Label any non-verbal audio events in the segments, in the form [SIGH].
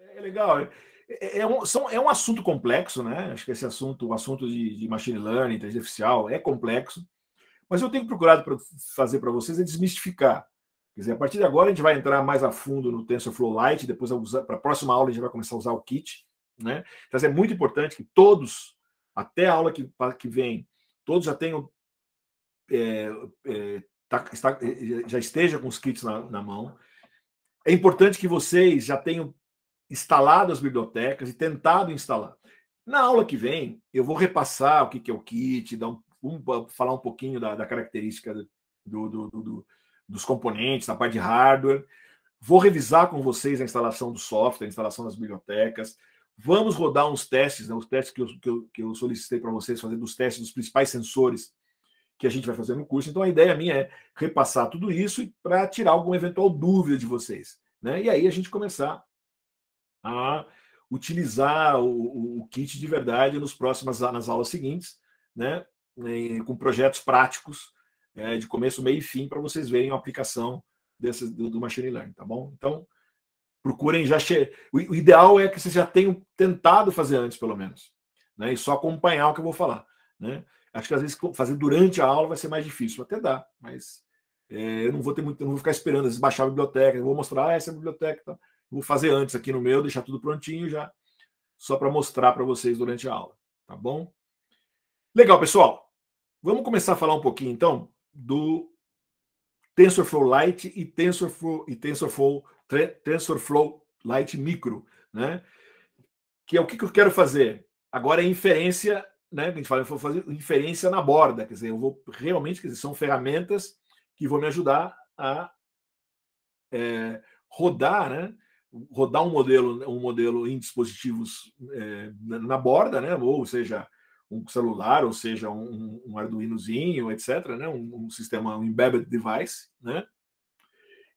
É, é legal. É, é, é, um, são, é um assunto complexo, né? Acho que esse assunto, o assunto de, de machine learning, inteligência artificial, é complexo. Mas eu tenho procurado pra fazer para vocês é desmistificar. Quer dizer, a partir de agora a gente vai entrar mais a fundo no TensorFlow Lite, depois para a próxima aula a gente vai começar a usar o kit. Né? Então é muito importante que todos, até a aula que, que vem, todos já tenham. É, é, tá, está, já estejam com os kits na, na mão. É importante que vocês já tenham instalado as bibliotecas e tentado instalar. Na aula que vem, eu vou repassar o que é o kit, dar um, um falar um pouquinho da, da característica do, do, do, dos componentes, da parte de hardware. Vou revisar com vocês a instalação do software, a instalação das bibliotecas. Vamos rodar uns testes, né, os testes que eu, que eu, que eu solicitei para vocês fazer, dos testes dos principais sensores que a gente vai fazer no curso. Então, a ideia minha é repassar tudo isso para tirar alguma eventual dúvida de vocês. Né? E aí a gente começar a utilizar o, o kit de verdade nos próximas nas aulas seguintes, né? né com projetos práticos é, de começo, meio e fim, para vocês verem a aplicação desse, do, do machine learning, tá bom? Então, procurem já che... o ideal é que vocês já tenham tentado fazer antes pelo menos né e só acompanhar o que eu vou falar né acho que às vezes fazer durante a aula vai ser mais difícil até dá mas é, eu não vou ter muito não vou ficar esperando às vezes, baixar a biblioteca vou mostrar ah, essa é biblioteca tá? Vou fazer antes aqui no meu, deixar tudo prontinho já, só para mostrar para vocês durante a aula, tá bom? Legal, pessoal. Vamos começar a falar um pouquinho então do TensorFlow Lite e TensorFlow e TensorFlow TensorFlow Lite Micro, né? Que é o que, eu quero fazer agora é inferência, né? A gente fala, eu vou fazer inferência na borda, quer dizer, eu vou realmente, quer dizer, são ferramentas que vão me ajudar a é, rodar, né? rodar um modelo, né, um modelo em dispositivos é, na borda, né? Ou seja, um celular, ou seja, um, um Arduinozinho, etc., né? Um, um, sistema, um embedded device, né?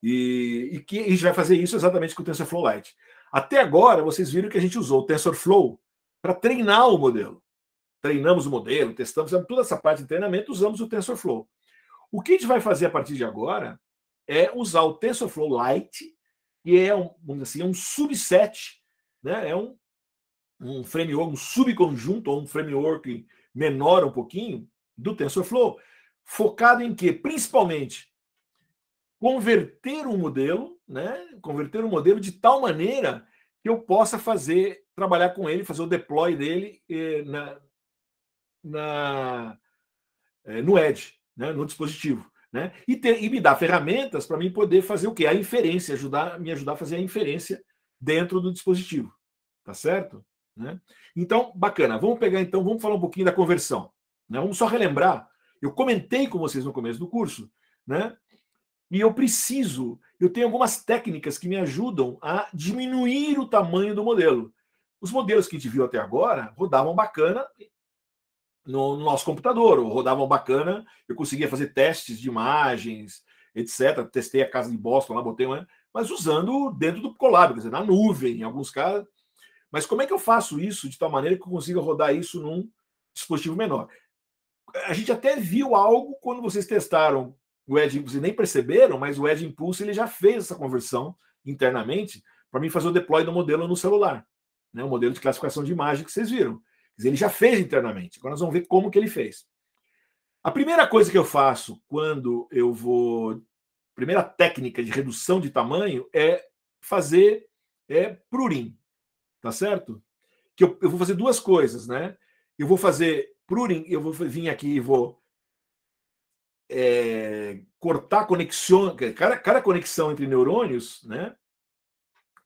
E, e que a gente vai fazer isso exatamente com o TensorFlow Lite. Até agora, vocês viram que a gente usou o TensorFlow para treinar o modelo. Treinamos o modelo, testamos, toda essa parte de treinamento, usamos o TensorFlow. O que a gente vai fazer a partir de agora é usar o TensorFlow Lite que é um, assim, é um subset, né? é um, um framework, um subconjunto ou um framework menor um pouquinho do TensorFlow, focado em que? Principalmente converter um modelo, né? converter um modelo de tal maneira que eu possa fazer, trabalhar com ele, fazer o deploy dele eh, na, na, eh, no Edge, né? no dispositivo. Né? E, ter, e me dar ferramentas para mim poder fazer o quê? A inferência, ajudar, me ajudar a fazer a inferência dentro do dispositivo. Tá certo? Né? Então, bacana. Vamos pegar então, vamos falar um pouquinho da conversão. Né? Vamos só relembrar. Eu comentei com vocês no começo do curso, né? E eu preciso, eu tenho algumas técnicas que me ajudam a diminuir o tamanho do modelo. Os modelos que a gente viu até agora rodavam bacana no, no nosso computador, rodavam bacana, eu conseguia fazer testes de imagens, etc. Testei a casa de Boston lá, botei uma, né? mas usando dentro do Colab, quer dizer, na nuvem, em alguns casos. Mas como é que eu faço isso de tal maneira que eu consiga rodar isso num dispositivo menor? A gente até viu algo quando vocês testaram o Edge vocês nem perceberam, mas o Edge Impulse ele já fez essa conversão internamente para mim fazer o deploy do modelo no celular, né? o modelo de classificação de imagem que vocês viram. Dizer, ele já fez internamente. Agora nós vamos ver como que ele fez. A primeira coisa que eu faço quando eu vou. Primeira técnica de redução de tamanho é fazer é prurim, tá certo? Que eu, eu vou fazer duas coisas, né? Eu vou fazer prurim, eu vou vir aqui e vou é, cortar conexão, cada, cada conexão entre neurônios, né?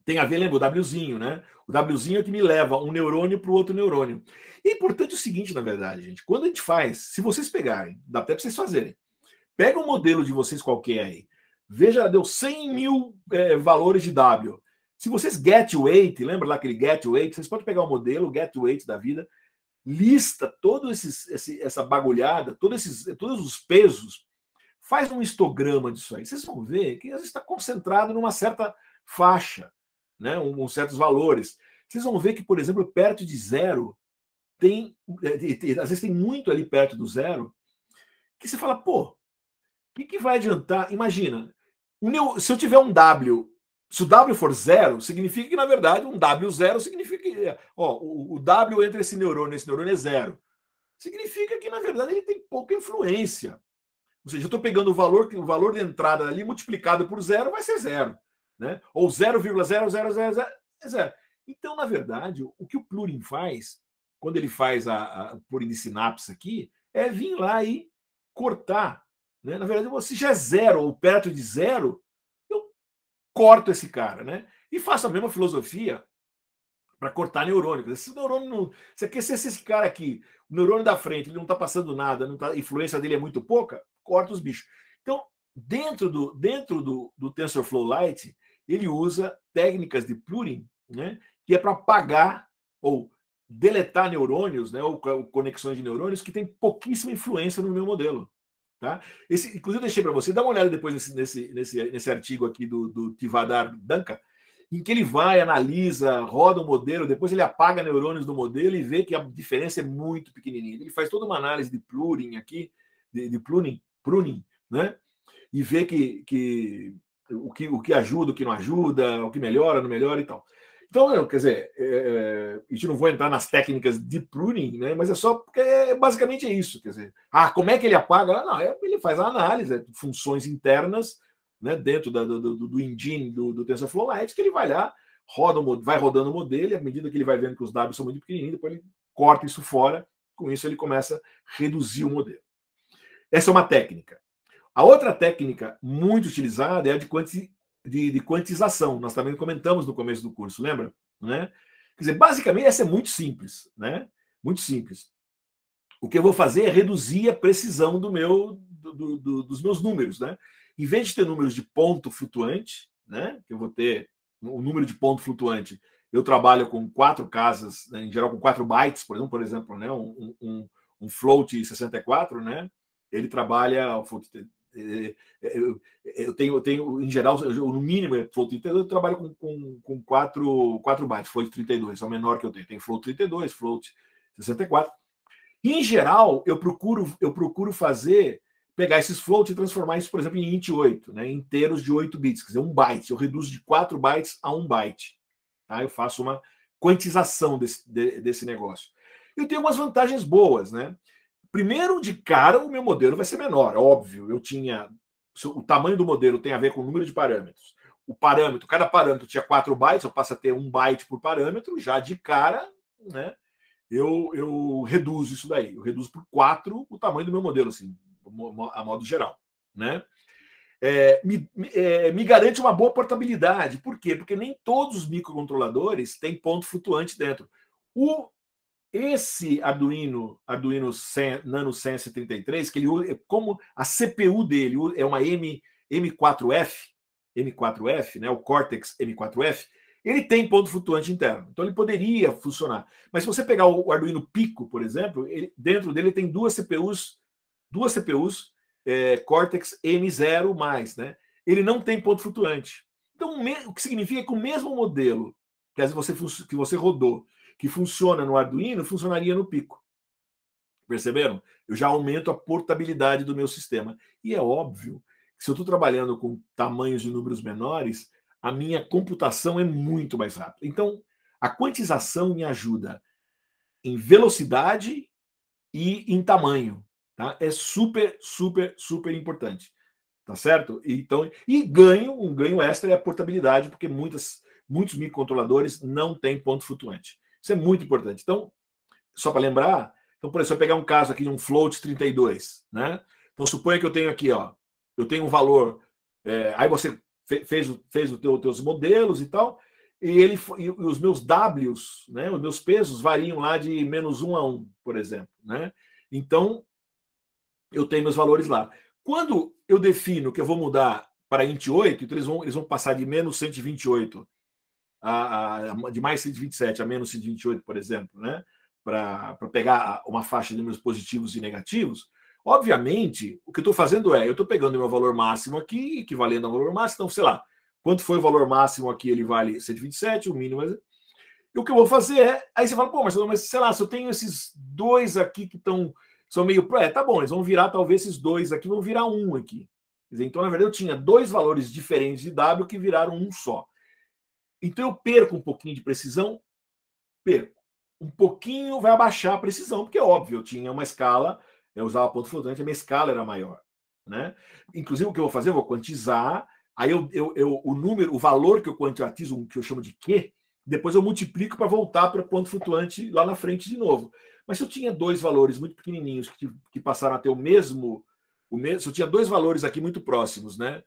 Tem a ver, lembra o Wzinho, né? O Wzinho é que me leva um neurônio para o outro neurônio. E é importante o seguinte, na verdade, gente. Quando a gente faz, se vocês pegarem, dá até para vocês fazerem. Pega um modelo de vocês qualquer aí. Veja, deu 100 mil é, valores de W. Se vocês get weight, lembra lá aquele get weight? Vocês podem pegar o um modelo, get weight da vida, lista toda essa bagulhada, todos, esses, todos os pesos, faz um histograma disso aí. Vocês vão ver que está concentrado numa certa faixa né, um, certos valores. Vocês vão ver que, por exemplo, perto de zero, tem, é, às vezes tem muito ali perto do zero, que você fala, pô, o que, que vai adiantar? Imagina, meu, se eu tiver um W, se o W for zero, significa que, na verdade, um W zero significa que ó, o, o W entre esse neurônio e esse neurônio é zero. Significa que, na verdade, ele tem pouca influência. Ou seja, eu estou pegando o valor, o valor de entrada ali multiplicado por zero vai ser zero né? ou 0,00000. Então, na verdade, o que o Plurin faz, quando ele faz a, a sinapse aqui, é vir lá e cortar. Né? Na verdade, se já é zero ou perto de zero, eu corto esse cara. Né? E faço a mesma filosofia para cortar neurônio. Se o neurônio não. Se aquecesse esse cara aqui, o neurônio da frente, ele não está passando nada, não tá, a influência dele é muito pouca, corta os bichos. Então, dentro do, dentro do, do TensorFlow Lite, ele usa técnicas de pruning, né, que é para apagar ou deletar neurônios, né, ou conexões de neurônios que tem pouquíssima influência no meu modelo. Tá? Esse, inclusive, eu deixei para você, dá uma olhada depois nesse, nesse, nesse, nesse artigo aqui do, do Tivadar Danka, em que ele vai, analisa, roda o modelo, depois ele apaga neurônios do modelo e vê que a diferença é muito pequenininha. Ele faz toda uma análise de pruning aqui, de, de pruning, pruning, né? E vê que, que o que, o que ajuda, o que não ajuda, o que melhora, não melhora e tal. Então, quer dizer, é, é, a gente não vou entrar nas técnicas de pruning, né? Mas é só porque é, basicamente é isso. Quer dizer, ah, como é que ele apaga? Ah, não, é, ele faz a análise, é, funções internas, né? Dentro da, do, do, do engine do, do TensorFlow Labs, que ele vai lá, roda, vai rodando o modelo, e à medida que ele vai vendo que os dados são muito pequenininhos, depois ele corta isso fora, com isso ele começa a reduzir o modelo. Essa é uma técnica. A outra técnica muito utilizada é a de, quanti, de, de quantização. Nós também comentamos no começo do curso, lembra? Né? Quer dizer, basicamente, essa é muito simples, né? Muito simples. O que eu vou fazer é reduzir a precisão do meu, do, do, dos meus números, né? Em vez de ter números de ponto flutuante, né? Eu vou ter o um número de ponto flutuante. Eu trabalho com quatro casas, né? em geral com quatro bytes, por exemplo, por exemplo, né? Um, um, um float 64, né? Ele trabalha, é, é, é, eu tenho, eu tenho, em geral, eu, no mínimo, é float 32, eu trabalho com, com, com 4, bytes, float 32, é o menor que eu tenho. Tem float 32, float 64. em geral, eu procuro, eu procuro fazer, pegar esses float e transformar isso, por exemplo, em int 8, né, inteiros de 8 bits, quer dizer, um byte. Eu reduzo de 4 bytes a 1 byte. Tá? Eu faço uma quantização desse, de, desse negócio. Eu tenho algumas vantagens boas, né? Primeiro, de cara, o meu modelo vai ser menor, óbvio. Eu tinha. O tamanho do modelo tem a ver com o número de parâmetros. O parâmetro, cada parâmetro tinha 4 bytes, eu passo a ter 1 byte por parâmetro, já de cara, né? Eu, eu reduzo isso daí. Eu reduzo por 4 o tamanho do meu modelo, assim, a modo geral, né? É, me, é, me, garante uma boa portabilidade. Por quê? Porque nem todos os microcontroladores têm ponto flutuante dentro. O esse Arduino, Arduino Nano Sense 33, que ele usa, é como a CPU dele é uma M, M4F, M4F, né, o Cortex M4F, ele tem ponto flutuante interno. Então ele poderia funcionar. Mas se você pegar o Arduino Pico, por exemplo, ele, dentro dele tem duas CPUs, duas CPUs é, Cortex M0+, né? Ele não tem ponto flutuante. Então o que significa que o mesmo modelo que você que você rodou que funciona no Arduino funcionaria no Pico. Perceberam? Eu já aumento a portabilidade do meu sistema. E é óbvio que se eu estou trabalhando com tamanhos de números menores, a minha computação é muito mais rápida. Então, a quantização me ajuda em velocidade e em tamanho. Tá? É super, super, super importante. Tá certo? Então, e ganho, um ganho extra é a portabilidade, porque muitas, muitos microcontroladores não têm ponto flutuante. Isso é muito importante. Então, só para lembrar, então, por exemplo, eu pegar um caso aqui de um float 32, né? Então, suponha que eu tenho aqui, ó, eu tenho um valor, é, aí você fe, fez, fez os teu, teus modelos e tal, e, ele, e os meus Ws, né, os meus pesos variam lá de menos 1 a 1, por exemplo, né? Então, eu tenho meus valores lá. Quando eu defino que eu vou mudar para int 8, então eles vão, eles vão passar de menos 128 a, a, de mais 127 a menos 128, por exemplo, né? para pegar uma faixa de números positivos e negativos, obviamente, o que eu estou fazendo é, eu estou pegando meu valor máximo aqui, equivalendo ao valor máximo, então, sei lá, quanto foi o valor máximo aqui, ele vale 127, o mínimo é... E o que eu vou fazer é, aí você fala, pô, Marcelo, mas sei lá, se eu tenho esses dois aqui que estão, são meio, é, tá bom, eles vão virar, talvez esses dois aqui vão virar um aqui. Dizer, então, na verdade, eu tinha dois valores diferentes de W que viraram um só. Então eu perco um pouquinho de precisão, perco. Um pouquinho vai abaixar a precisão, porque é óbvio, eu tinha uma escala, eu usava ponto flutuante a minha escala era maior. Né? Inclusive, o que eu vou fazer? Eu vou quantizar, aí eu, eu, eu o número, o valor que eu quantizo, que eu chamo de Q, depois eu multiplico para voltar para o ponto flutuante lá na frente de novo. Mas se eu tinha dois valores muito pequenininhos que, que passaram a ter o mesmo, o mesmo, se eu tinha dois valores aqui muito próximos, né?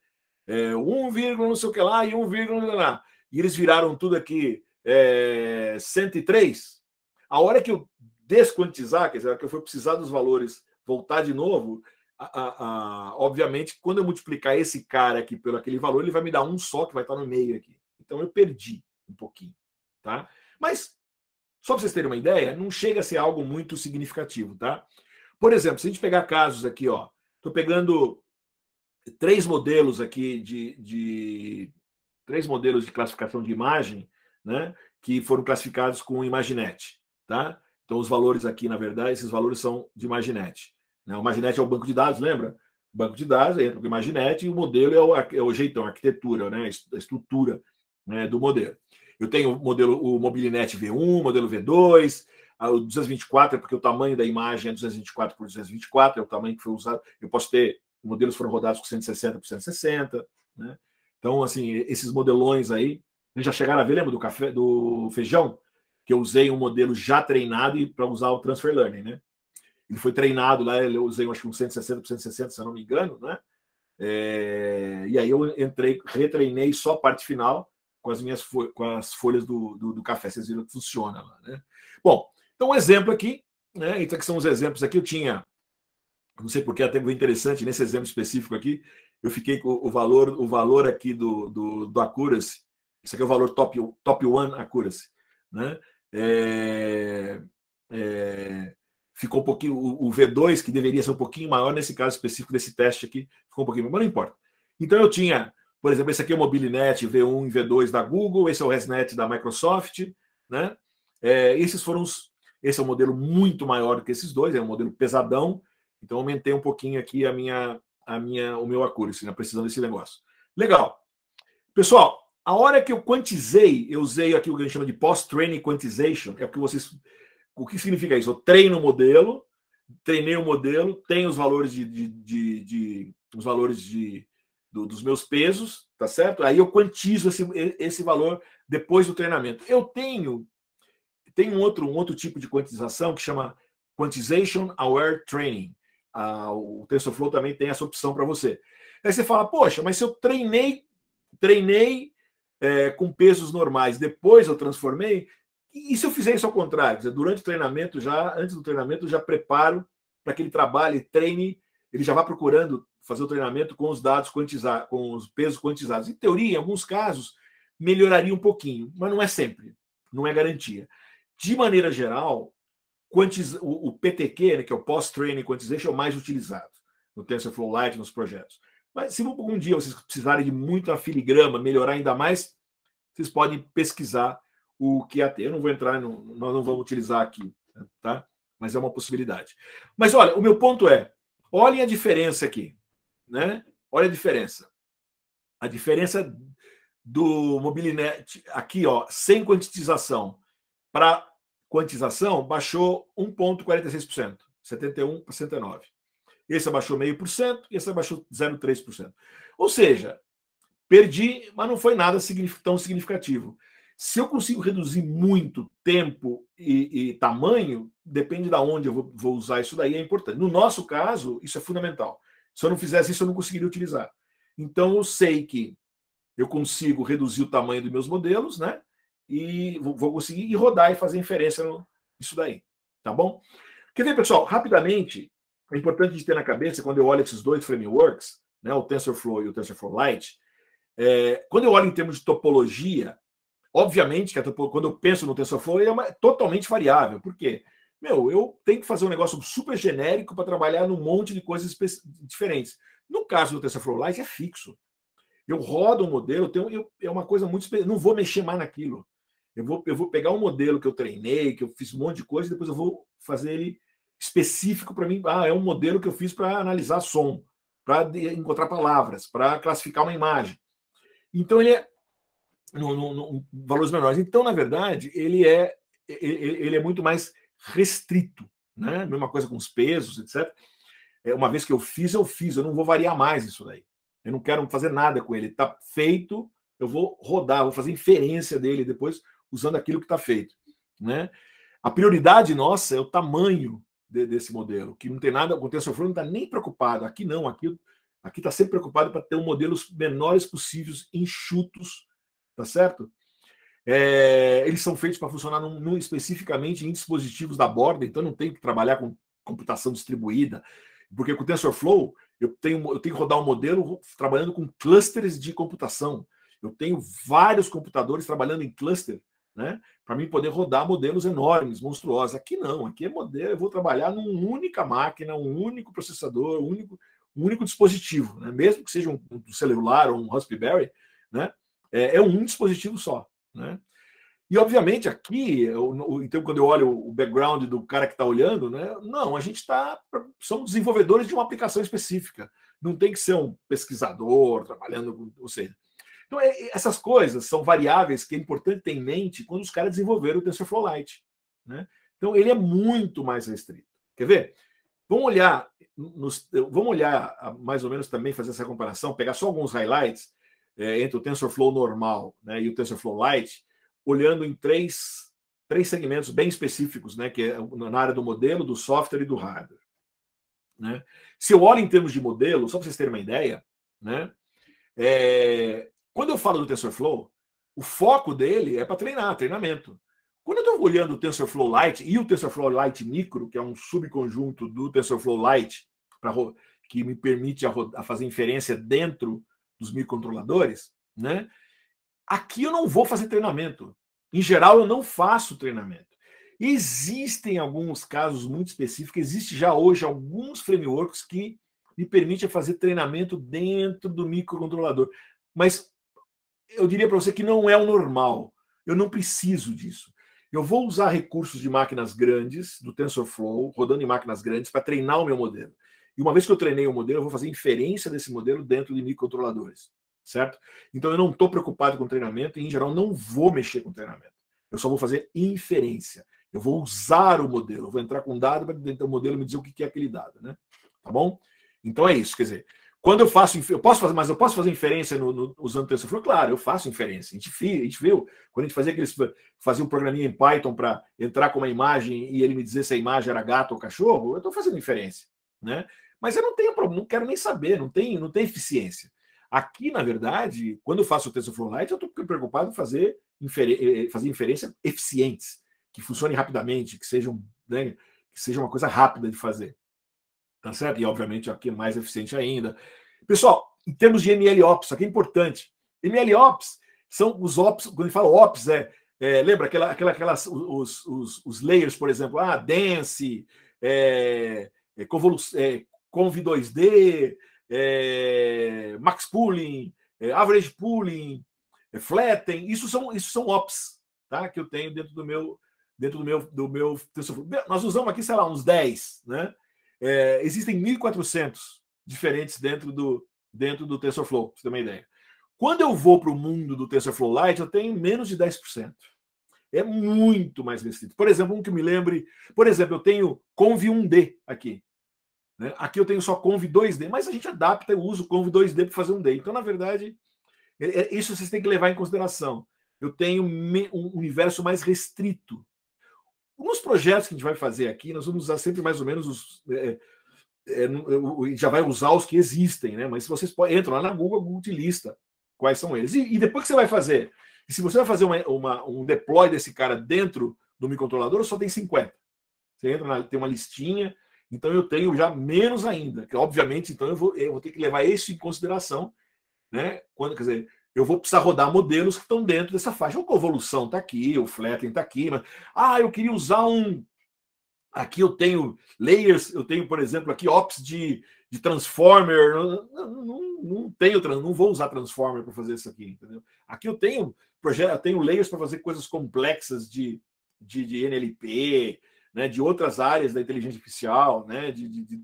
É, 1, não sei o que lá e 1, lá e eles viraram tudo aqui é, 103, a hora que eu desquantizar, quer dizer, a hora que eu for precisar dos valores voltar de novo, a, a, a, obviamente, quando eu multiplicar esse cara aqui pelo aquele valor, ele vai me dar um só que vai estar no meio aqui. Então eu perdi um pouquinho, tá? Mas só para vocês terem uma ideia, não chega a ser algo muito significativo, tá? Por exemplo, se a gente pegar casos aqui, ó, estou pegando três modelos aqui de, de três modelos de classificação de imagem, né, que foram classificados com Imaginet, tá? Então os valores aqui, na verdade, esses valores são de Imaginet. Né? O Imaginet é o banco de dados, lembra? O banco de dados entra o Imaginet e o modelo é o, é o jeitão, a arquitetura, né, a estrutura né, do modelo. Eu tenho o modelo o Mobilinet V1, modelo V2, o 224 é porque o tamanho da imagem é 224 por 224, é o tamanho que foi usado. Eu posso ter modelos foram rodados com 160 por 160, né? Então, assim, esses modelões aí, já chegaram a ver, lembra do café, do feijão? Que eu usei um modelo já treinado para usar o Transfer Learning, né? Ele foi treinado lá, eu usei acho que um 160 por 160, se eu não me engano, né? É... e aí eu entrei, retreinei só a parte final com as minhas com as folhas do, do, do, café. Vocês viram que funciona lá, né? Bom, então um exemplo aqui, né? Então, que são os exemplos aqui. Eu tinha, não sei porque, até muito interessante nesse exemplo específico aqui, eu fiquei com o valor, o valor aqui do, do, do Accuracy. Isso aqui é o valor top, top one Accuracy. Né? É, é, ficou um pouquinho. O, o, V2, que deveria ser um pouquinho maior nesse caso específico desse teste aqui, ficou um pouquinho mas não importa. Então eu tinha, por exemplo, esse aqui é o Mobilinet V1 e V2 da Google, esse é o ResNet da Microsoft. Né? É, esses foram os. Esse é um modelo muito maior do que esses dois, é um modelo pesadão. Então, aumentei um pouquinho aqui a minha, a minha, o meu accuracy, assim, né? precisando desse negócio. Legal. Pessoal, a hora que eu quantizei, eu usei aqui o que a gente chama de post-training quantization, é porque vocês. O que significa isso? Eu treino o modelo, treinei o modelo, tenho os valores de. de, de, de os valores de, do, dos meus pesos, tá certo? Aí eu quantizo esse, esse valor depois do treinamento. Eu tenho. Tem um outro, um outro tipo de quantização que chama Quantization Aware Training o TensorFlow também tem essa opção para você. Aí você fala, poxa, mas se eu treinei, treinei é, com pesos normais, depois eu transformei, e, se eu fizer isso ao contrário? Dizer, durante o treinamento, já antes do treinamento, já preparo para que ele trabalhe, treine, ele já vá procurando fazer o treinamento com os dados quantizados, com os pesos quantizados. Em teoria, em alguns casos, melhoraria um pouquinho, mas não é sempre, não é garantia. De maneira geral, Quantis, O, o, PTQ, né, que é o Post-Training Quantization, é o mais utilizado no TensorFlow Lite, nos projetos. Mas se um dia vocês precisarem de muita filigrama, melhorar ainda mais, vocês podem pesquisar o que até Eu não vou entrar, no, nós não vamos utilizar aqui, tá? Mas é uma possibilidade. Mas olha, o meu ponto é, olhem a diferença aqui, né? Olha a diferença. A diferença do Mobilinet aqui, ó, sem quantização para quantização baixou 1,46%, 71 para 69. Esse abaixou 0,5% e esse abaixou 0,3%. Ou seja, perdi, mas não foi nada tão significativo. Se eu consigo reduzir muito tempo e, e tamanho, depende da de onde eu vou, vou, usar isso daí, é importante. No nosso caso, isso é fundamental. Se eu não fizesse isso, eu não conseguiria utilizar. Então, eu sei que eu consigo reduzir o tamanho dos meus modelos, né? e vou conseguir rodar e fazer inferência nisso daí. Tá bom? Quer ver, pessoal, rapidamente, é importante de ter na cabeça quando eu olho esses dois frameworks, né, o TensorFlow e o TensorFlow Lite, é, quando eu olho em termos de topologia, obviamente que topo, quando eu penso no TensorFlow, ele é uma, é totalmente variável. Por quê? Meu, eu tenho que fazer um negócio super genérico para trabalhar num monte de coisas diferentes. No caso do TensorFlow Lite, é fixo. Eu rodo um modelo, tenho, eu, é uma coisa muito. Não vou mexer mais naquilo. Eu vou, eu vou pegar um modelo que eu treinei, que eu fiz um monte de coisa, e depois eu vou fazer ele específico para mim. Ah, é um modelo que eu fiz para analisar som, para encontrar palavras, para classificar uma imagem. Então ele é no, no, no, valores menores. Então, na verdade, ele é ele, ele é muito mais restrito, né? Mesma coisa com os pesos, etc. É, uma vez que eu fiz, eu fiz. Eu não vou variar mais isso daí. Eu não quero fazer nada com ele. Está feito. Eu vou rodar, vou fazer inferência dele depois usando aquilo que está feito. Né? A prioridade nossa é o tamanho de, desse modelo, que não tem nada, o TensorFlow não está nem preocupado, aqui não, aqui aqui está sempre preocupado para ter um modelos menores possíveis, enxutos, tá certo? É, eles são feitos para funcionar num, num, especificamente em dispositivos da borda, então não tem que trabalhar com computação distribuída, porque com o TensorFlow eu tenho, eu tenho que rodar um modelo trabalhando com clusters de computação. Eu tenho vários computadores trabalhando em cluster né? Para mim poder rodar modelos enormes, monstruosos. Aqui não, aqui é modelo, eu vou trabalhar numa única máquina, um único processador, um único, um único dispositivo, né? Mesmo que seja um, um celular ou um Raspberry, né? É, é, um dispositivo só, né? E obviamente aqui, eu, então quando eu olho o background do cara que está olhando, né? Não, a gente está, são desenvolvedores de uma aplicação específica. Não tem que ser um pesquisador trabalhando, ou seja, então, é, é, essas coisas são variáveis que é importante ter em mente quando os caras desenvolveram o TensorFlow Lite. Né? Então, ele é muito mais restrito. Quer ver? Vamos olhar, nos, vamos olhar mais ou menos também, fazer essa comparação, pegar só alguns highlights é, entre o TensorFlow normal né, e o TensorFlow Lite, olhando em três, três segmentos bem específicos, né, que é na área do modelo, do software e do hardware. Né? Se eu olho em termos de modelo, só para vocês terem uma ideia, né, é, quando eu falo do TensorFlow, o foco dele é para treinar, treinamento. Quando eu estou olhando o TensorFlow Lite e o TensorFlow Lite Micro, que é um subconjunto do TensorFlow Lite, que me permite a, a fazer inferência dentro dos microcontroladores, né? Aqui eu não vou fazer treinamento. Em geral, eu não faço treinamento. Existem alguns casos muito específicos, existe já hoje alguns frameworks que me permitem fazer treinamento dentro do microcontrolador. Mas eu diria para você que não é o normal. Eu não preciso disso. Eu vou usar recursos de máquinas grandes, do TensorFlow, rodando em máquinas grandes, para treinar o meu modelo. E uma vez que eu treinei o modelo, eu vou fazer inferência desse modelo dentro de microcontroladores, certo? Então eu não estou preocupado com treinamento e, em geral, não vou mexer com treinamento. Eu só vou fazer inferência. Eu vou usar o modelo, eu vou entrar com um dado para dentro do modelo me dizer o que é aquele dado, né? Tá bom? Então é isso, quer dizer, quando eu faço, eu posso fazer, mas eu posso fazer inferência no, no, usando TensorFlow? Claro, eu faço inferência. A gente, a gente viu, quando a gente fazia aqueles, fazia um programinha em Python para entrar com uma imagem e ele me dizer se a imagem era gato ou cachorro, eu estou fazendo inferência, né? Mas eu não tenho problema, não quero nem saber, não tem, não tem eficiência. Aqui, na verdade, quando eu faço o TensorFlow Lite, eu estou preocupado em fazer, inferi eh, eh, fazer inferências eficientes, que funcionem rapidamente, que sejam, né, que seja uma coisa rápida de fazer. Tá certo? E, obviamente, aqui é mais eficiente ainda. Pessoal, em termos de MLOps, aqui é importante. MLOps são os ops, quando a gente fala ops, é, é lembra aquela, aquela, aquelas, os, os, os, layers, por exemplo, ah, dense, é, é, é conv2D, é, max pooling, é, average pooling, é, flatten, isso são, isso são ops, tá? Que eu tenho dentro do meu dentro do meu do meu TensorFlow. Nós usamos aqui, sei lá, uns 10, né? É, existem 1.400 diferentes dentro do, dentro do TensorFlow, pra você ter uma ideia. Quando eu vou para o mundo do TensorFlow Lite, eu tenho menos de 10%. É muito mais restrito. Por exemplo, um que me lembre. Por exemplo, eu tenho Conv 1D aqui. Né? Aqui eu tenho só Conv 2D, mas a gente adapta eu uso Conv 2D para fazer um D. Então, na verdade, é, é, isso vocês têm que levar em consideração. Eu tenho um universo mais restrito nos projetos que a gente vai fazer aqui, nós vamos usar sempre mais ou menos os. É, é, é já vai usar os que existem, né? Mas se vocês podem, entram lá na Google, Google te lista quais são eles. E, e depois que você vai fazer, e se você vai fazer uma, uma, um deploy desse cara dentro do microcontrolador, só tem 50. Você entra na, tem uma listinha, então eu tenho já menos ainda. Que, obviamente, então eu vou, eu vou ter que levar isso em consideração, né? Quando, quer dizer, eu vou precisar rodar modelos que estão dentro dessa faixa. O convolução está aqui, o flattening está aqui. Mas, ah, eu queria usar um. Aqui eu tenho layers, eu tenho, por exemplo, aqui ops de, de transformer. Não, não, não tenho, não vou usar transformer para fazer isso aqui, entendeu? Aqui eu tenho projeto, eu tenho layers para fazer coisas complexas de, de, de NLP, né, de outras áreas da inteligência artificial, né, de, de, de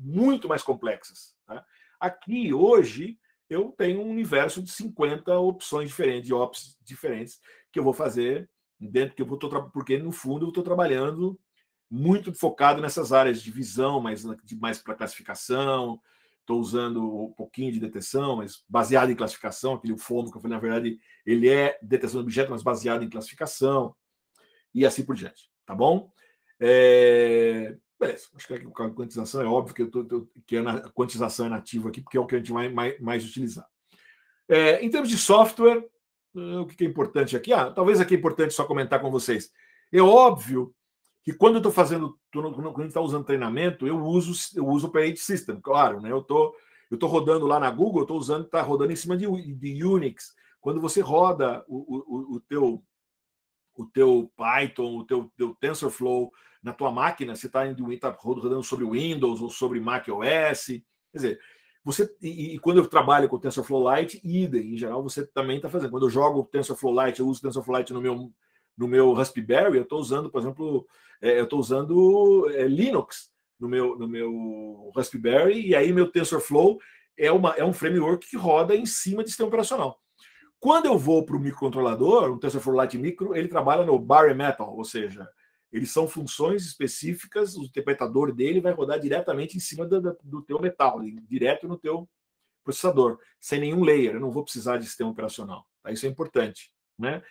muito mais complexas. Tá? Aqui hoje eu tenho um universo de 50 opções diferentes, de ops diferentes que eu vou fazer dentro que eu vou porque no fundo eu estou trabalhando muito focado nessas áreas de visão, mas de mais para classificação. Estou usando um pouquinho de detecção, mas baseado em classificação, aquele FOMO que eu falei, na verdade, ele é detecção de objeto, mas baseado em classificação, e assim por diante, tá bom? É... Beleza, acho que é a quantização é óbvio que, eu tô, tô que é na, a quantização é nativa aqui, porque é o que a gente vai mais, mais utilizar. É, em termos de software, eh, o que é importante aqui? Ah, talvez aqui é importante só comentar com vocês. É óbvio que quando eu estou fazendo, quando está usando treinamento, eu uso eu uso o Paint System, claro, né? Eu tô eu tô rodando lá na Google, eu estou usando, está rodando em cima de, de Unix. Quando você roda o, o, o teu o teu Python, o teu, teu TensorFlow na tua máquina, você está tá, tá rodando sobre Windows ou sobre Mac OS. Quer dizer, você, e, e, quando eu trabalho com o TensorFlow Lite, idem, em geral, você também está fazendo. Quando eu jogo o TensorFlow Lite, eu uso o TensorFlow Lite no meu, no meu Raspberry, eu estou usando, por exemplo, é, eu estou usando é, Linux no meu, no meu Raspberry, e aí meu TensorFlow é, uma, é um framework que roda em cima de sistema operacional. Quando eu vou para o microcontrolador, o TensorFlow Lite Micro, ele trabalha no bare metal, ou seja, eles são funções específicas, o interpretador dele vai rodar diretamente em cima do, do teu metal, direto no teu processador, sem nenhum layer, eu não vou precisar de sistema operacional. Tá? Isso é importante. Né?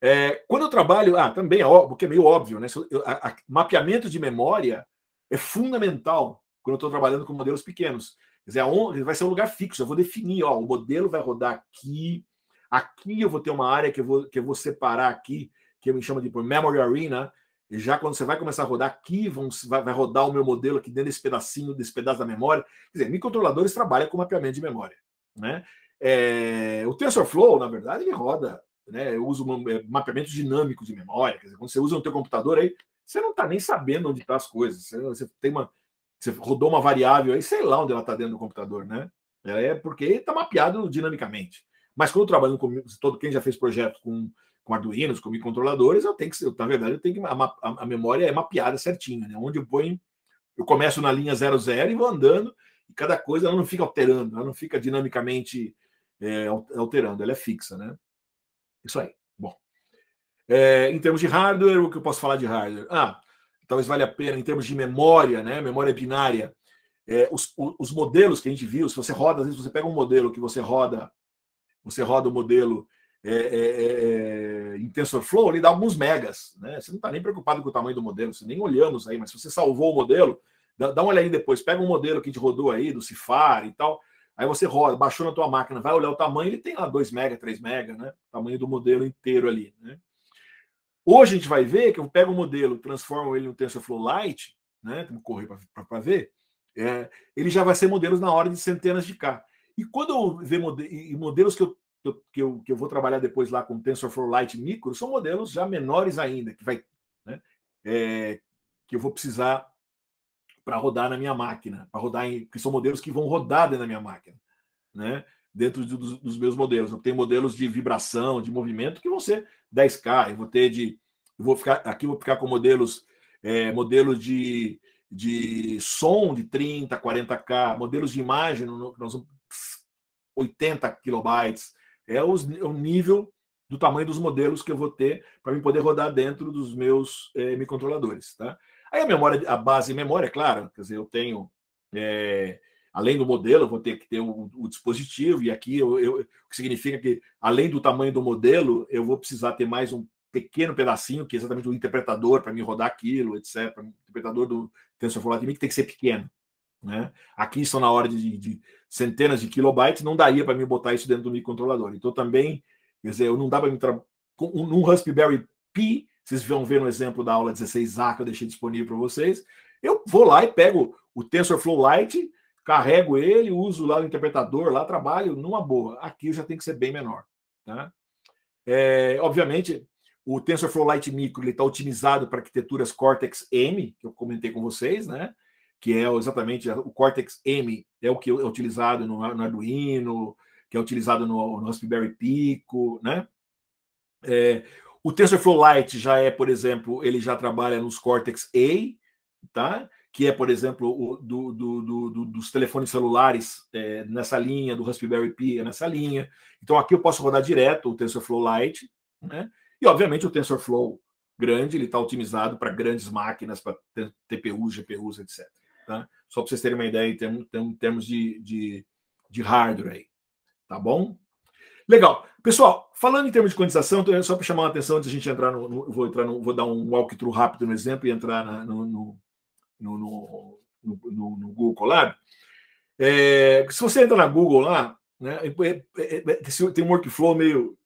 É, quando eu trabalho, ah, também é óbvio, que é meio óbvio, né? Eu, a, a, mapeamento de memória é fundamental quando eu estou trabalhando com modelos pequenos. Quer dizer, vai ser um lugar fixo, eu vou definir, ó, o modelo vai rodar aqui, aqui eu vou ter uma área que eu vou, que eu vou separar aqui, que eu me chamo de Memory Arena, e já quando você vai começar a rodar aqui, vão, vai, vai, rodar o meu modelo aqui dentro desse pedacinho, desse pedaço da memória. Quer dizer, microcontroladores trabalham com mapeamento de memória. Né? É, o TensorFlow, na verdade, ele roda. Né? Eu uso um, é, mapeamento dinâmico de memória. Quer dizer, quando você usa o teu computador aí, você não está nem sabendo onde estão tá as coisas. Você, você, tem uma, você rodou uma variável aí, sei lá onde ela está dentro do computador, né? É porque está mapeado dinamicamente. Mas quando eu trabalho com todo quem já fez projeto com com arduinos, com microcontroladores, eu tenho que, ser. na verdade, eu tenho que, a, a, memória é mapeada certinha, né? Onde eu ponho, eu começo na linha 00 e vou andando, e cada coisa ela não fica alterando, ela não fica dinamicamente é, alterando, ela é fixa, né? Isso aí. Bom. É, em termos de hardware, o que eu posso falar de hardware? Ah, talvez valha a pena, em termos de memória, né? Memória binária. É, os, os modelos que a gente viu, se você roda, às vezes você pega um modelo que você roda, você roda o modelo é, é, é, é, em TensorFlow, ele dá alguns megas. Né? Você não está nem preocupado com o tamanho do modelo, você nem olhamos aí, mas se você salvou o modelo, dá, dá uma olhadinha depois, pega um modelo que a gente rodou aí, do Cifar e tal, aí você roda, baixou na tua máquina, vai olhar o tamanho, ele tem lá 2 mega, 3 mega, né? O tamanho do modelo inteiro ali. Né? Hoje a gente vai ver que eu pego o um modelo, transformo ele no TensorFlow Lite, né? Tem que correr para ver. É, ele já vai ser modelos na ordem de centenas de K. E quando eu ver modelos que eu que eu, que eu, que eu vou trabalhar depois lá com TensorFlow Lite Micro, são modelos já menores ainda, que, vai, né, é, que eu vou precisar para rodar na minha máquina, para rodar em, que são modelos que vão rodar dentro da minha máquina, né? Dentro de, dos, dos, meus modelos, eu tenho modelos de vibração, de movimento que vão ser 10K, eu vou ter de, eu vou ficar aqui eu vou ficar com modelos, é, modelos de, de som de 30, 40K, modelos de imagem, no 80 kilobytes, é, é, o nível do tamanho dos modelos que eu vou ter para me poder rodar dentro dos meus é, microcontroladores, tá? Aí a memória, a base de memória, é claro, quer dizer, eu tenho é, além do modelo, eu vou ter que ter o, o dispositivo e aqui eu, eu, que significa que além do tamanho do modelo, eu vou precisar ter mais um pequeno pedacinho que é exatamente o interpretador para me rodar aquilo, etc. O interpretador do TensorFlow de que tem que ser pequeno. Né? Aqui estão na ordem de, de centenas de kilobytes, não daria para mim botar isso dentro do microcontrolador. Então também, quer dizer, não dá para mim. Tra... Um, Raspberry Pi, vocês vão ver no exemplo da aula 16A que eu deixei disponível para vocês. Eu vou lá e pego o TensorFlow Lite, carrego ele, uso lá o interpretador, lá trabalho numa boa. Aqui já tem que ser bem menor. Tá? É, obviamente, o TensorFlow Lite Micro está otimizado para arquiteturas Cortex-M, que eu comentei com vocês, né? que é exatamente é, o Cortex M, é o que é utilizado no, Arduino, que é utilizado no, no Raspberry Pico, né? É, o TensorFlow Lite já é, por exemplo, ele já trabalha nos Cortex A, tá? Que é, por exemplo, o, do, do, do, dos telefones celulares é, nessa linha, do Raspberry Pi é nessa linha. Então aqui eu posso rodar direto o TensorFlow Lite, né? E obviamente o TensorFlow grande, ele está otimizado para grandes máquinas, para TPUs, GPUs, etc. Tá? Só para vocês terem uma ideia em termos, termos de, de, de, hardware aí. Tá bom? Legal. Pessoal, falando em termos de quantização, então, só para chamar a atenção antes de a gente entrar no, no. vou, entrar no vou dar um walkthrough rápido no exemplo e entrar na, no, no, no, no, Google Colab. É, se você entra na Google lá, né, é, é, é, tem um workflow meio,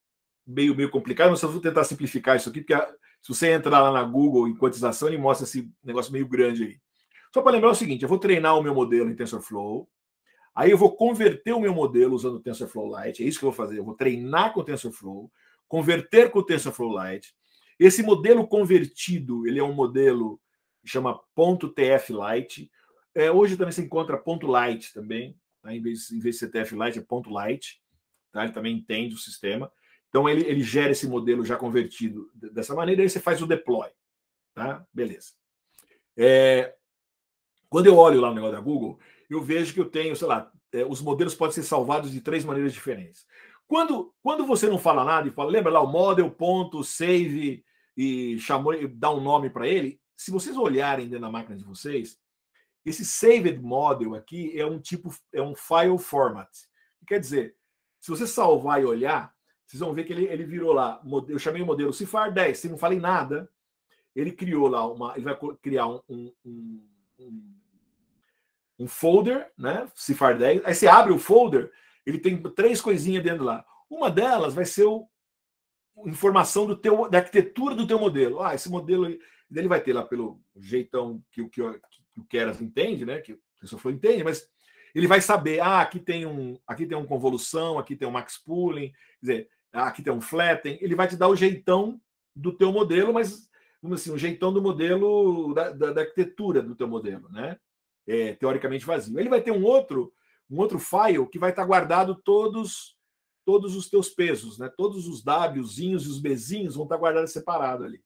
meio, meio complicado, mas eu vou tentar simplificar isso aqui, porque a, se você entrar lá na Google em quantização, ele mostra esse negócio meio grande aí. Só para lembrar o seguinte, eu vou treinar o meu modelo em TensorFlow, aí eu vou converter o meu modelo usando o TensorFlow Lite, é isso que eu vou fazer, eu vou treinar com o TensorFlow, converter com o TensorFlow Lite. Esse modelo convertido, ele é um modelo que chama .tf Lite. É, hoje também se encontra ponto .lite também, tá? em, vez, em vez de ser TF Lite, é ponto .lite. Tá? Ele também entende o sistema. Então, ele, ele gera esse modelo já convertido dessa maneira, aí você faz o deploy. Tá? Beleza. É, quando eu olho lá no negócio da Google, eu vejo que eu tenho, sei lá, é, os modelos podem ser salvados de três maneiras diferentes. Quando, quando você não fala nada e fala, lembra lá o model, ponto, save e chamou, dá um nome para ele, se vocês olharem dentro da máquina de vocês, esse saved model aqui é um tipo, é um file format. Quer dizer, se você salvar e olhar, vocês vão ver que ele, ele virou lá, eu chamei o modelo Cifar 10, se não falei nada, ele criou lá uma, ele vai criar um, um, um um folder, né? Cifar 10. Aí você abre o folder, ele tem três coisinhas dentro lá. Uma delas vai ser o, informação do teu, da arquitetura do teu modelo. Ah, esse modelo ele vai ter lá pelo jeitão que o que, que o Keras entende, né? Que o professor entende, mas ele vai saber, ah, aqui tem um, aqui tem um convolução, aqui tem um max pooling, quer dizer, ah, aqui tem um flatten, ele vai te dar o jeitão do teu modelo, mas como assim, o jeitão do modelo da, da, da arquitetura do teu modelo, né? é, teoricamente vazio. Ele vai ter um outro, um outro file que vai estar guardado todos todos os teus pesos, né? Todos os Wzinhos e os Bzinhos vão estar guardados separado ali.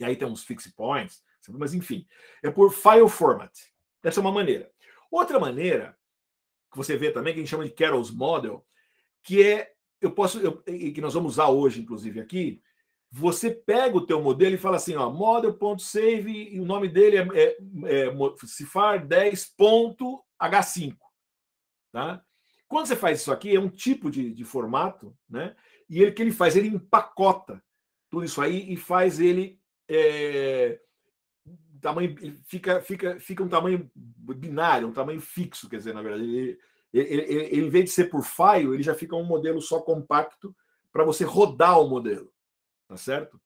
E aí tem uns fix points, mas enfim, é por file format. Essa é uma maneira. Outra maneira que você vê também, que a gente chama de Carroll's Model, que é eu posso eu, que nós vamos usar hoje, inclusive aqui, você pega o teu modelo e fala assim, ó, model.save, e o nome dele é, é, é cifar 10.h5. Tá? Quando você faz isso aqui, é um tipo de, de formato, né? E ele que ele faz, ele empacota tudo isso aí e faz ele é, tamanho fica fica fica um tamanho binário, um tamanho fixo, quer dizer, na verdade, ele, ele, ele, ele em vez de ser por file, ele já fica um modelo só compacto para você rodar o modelo tá certo?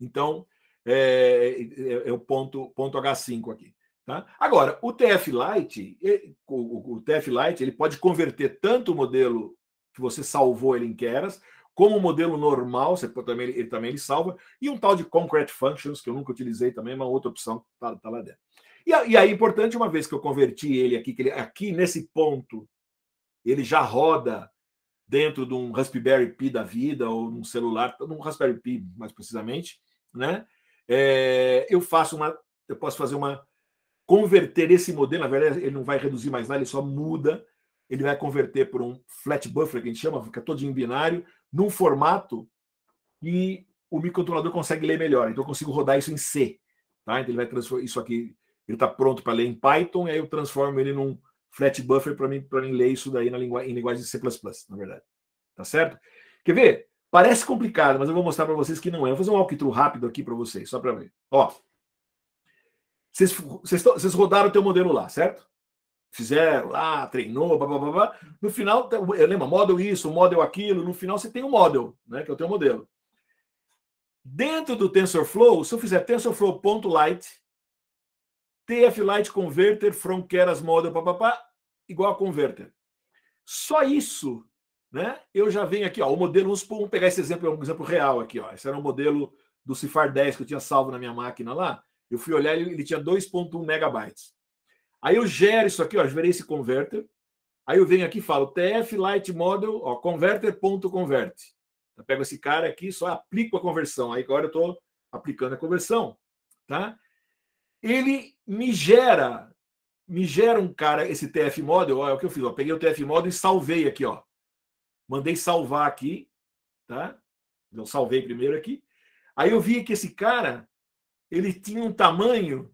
Então, é, é, é o ponto, ponto H5 aqui. Tá? Agora, o TF Lite, o, o, o, TF Lite, ele pode converter tanto o modelo que você salvou ele em Keras, como o modelo normal, você também ele, também ele salva, e um tal de Concrete Functions, que eu nunca utilizei também, é uma outra opção, tá, tá lá dentro. E, e aí, é importante, uma vez que eu converti ele aqui, que ele, aqui nesse ponto, ele já roda dentro de um Raspberry Pi da vida ou num celular, num Raspberry Pi mais precisamente, né? É, eu faço uma, eu posso fazer uma converter esse modelo, na verdade ele não vai reduzir mais nada, ele só muda, ele vai converter por um flat buffer que a gente chama, fica todo em binário, num formato que o microcontrolador consegue ler melhor. Então eu consigo rodar isso em C, tá? Então ele vai transformar isso aqui, ele está pronto para ler em Python, e aí eu transformo ele num flat buffer para mim, para mim ler isso daí na lingu em linguagem de C, na verdade. Tá certo? Quer ver? Parece complicado, mas eu vou mostrar para vocês que não é. Eu vou fazer um walkthrough rápido aqui para vocês, só para ver. Ó. Vocês rodaram o teu modelo lá, certo? Fizeram lá, treinou, blá, blá, blá, blá. No final, tá, é, lembra, model isso, model aquilo. No final, você tem o um model, né, que é o teu modelo. Dentro do TensorFlow, se eu fizer TensorFlow.Light TF Light Converter from Keras Model, papapá, igual a Converter. Só isso, né? Eu já venho aqui, ó, o modelo, vamos, pegar esse exemplo, é um exemplo real aqui, ó. Esse era um modelo do Cifar 10 que eu tinha salvo na minha máquina lá. Eu fui olhar, ele, ele tinha 2.1 megabytes. Aí eu gero isso aqui, ó, gerei esse converter. Aí eu venho aqui e falo TF Light Model, ó, converter.convert. Eu então, pego esse cara aqui, só aplico a conversão. Aí agora eu estou aplicando a conversão, tá? ele me gera, me gera um cara, esse TF Model, Olha é o que eu fiz, ó, peguei o TF Model e salvei aqui, ó. Mandei salvar aqui, tá? Eu então, salvei primeiro aqui. Aí eu vi que esse cara, ele tinha um tamanho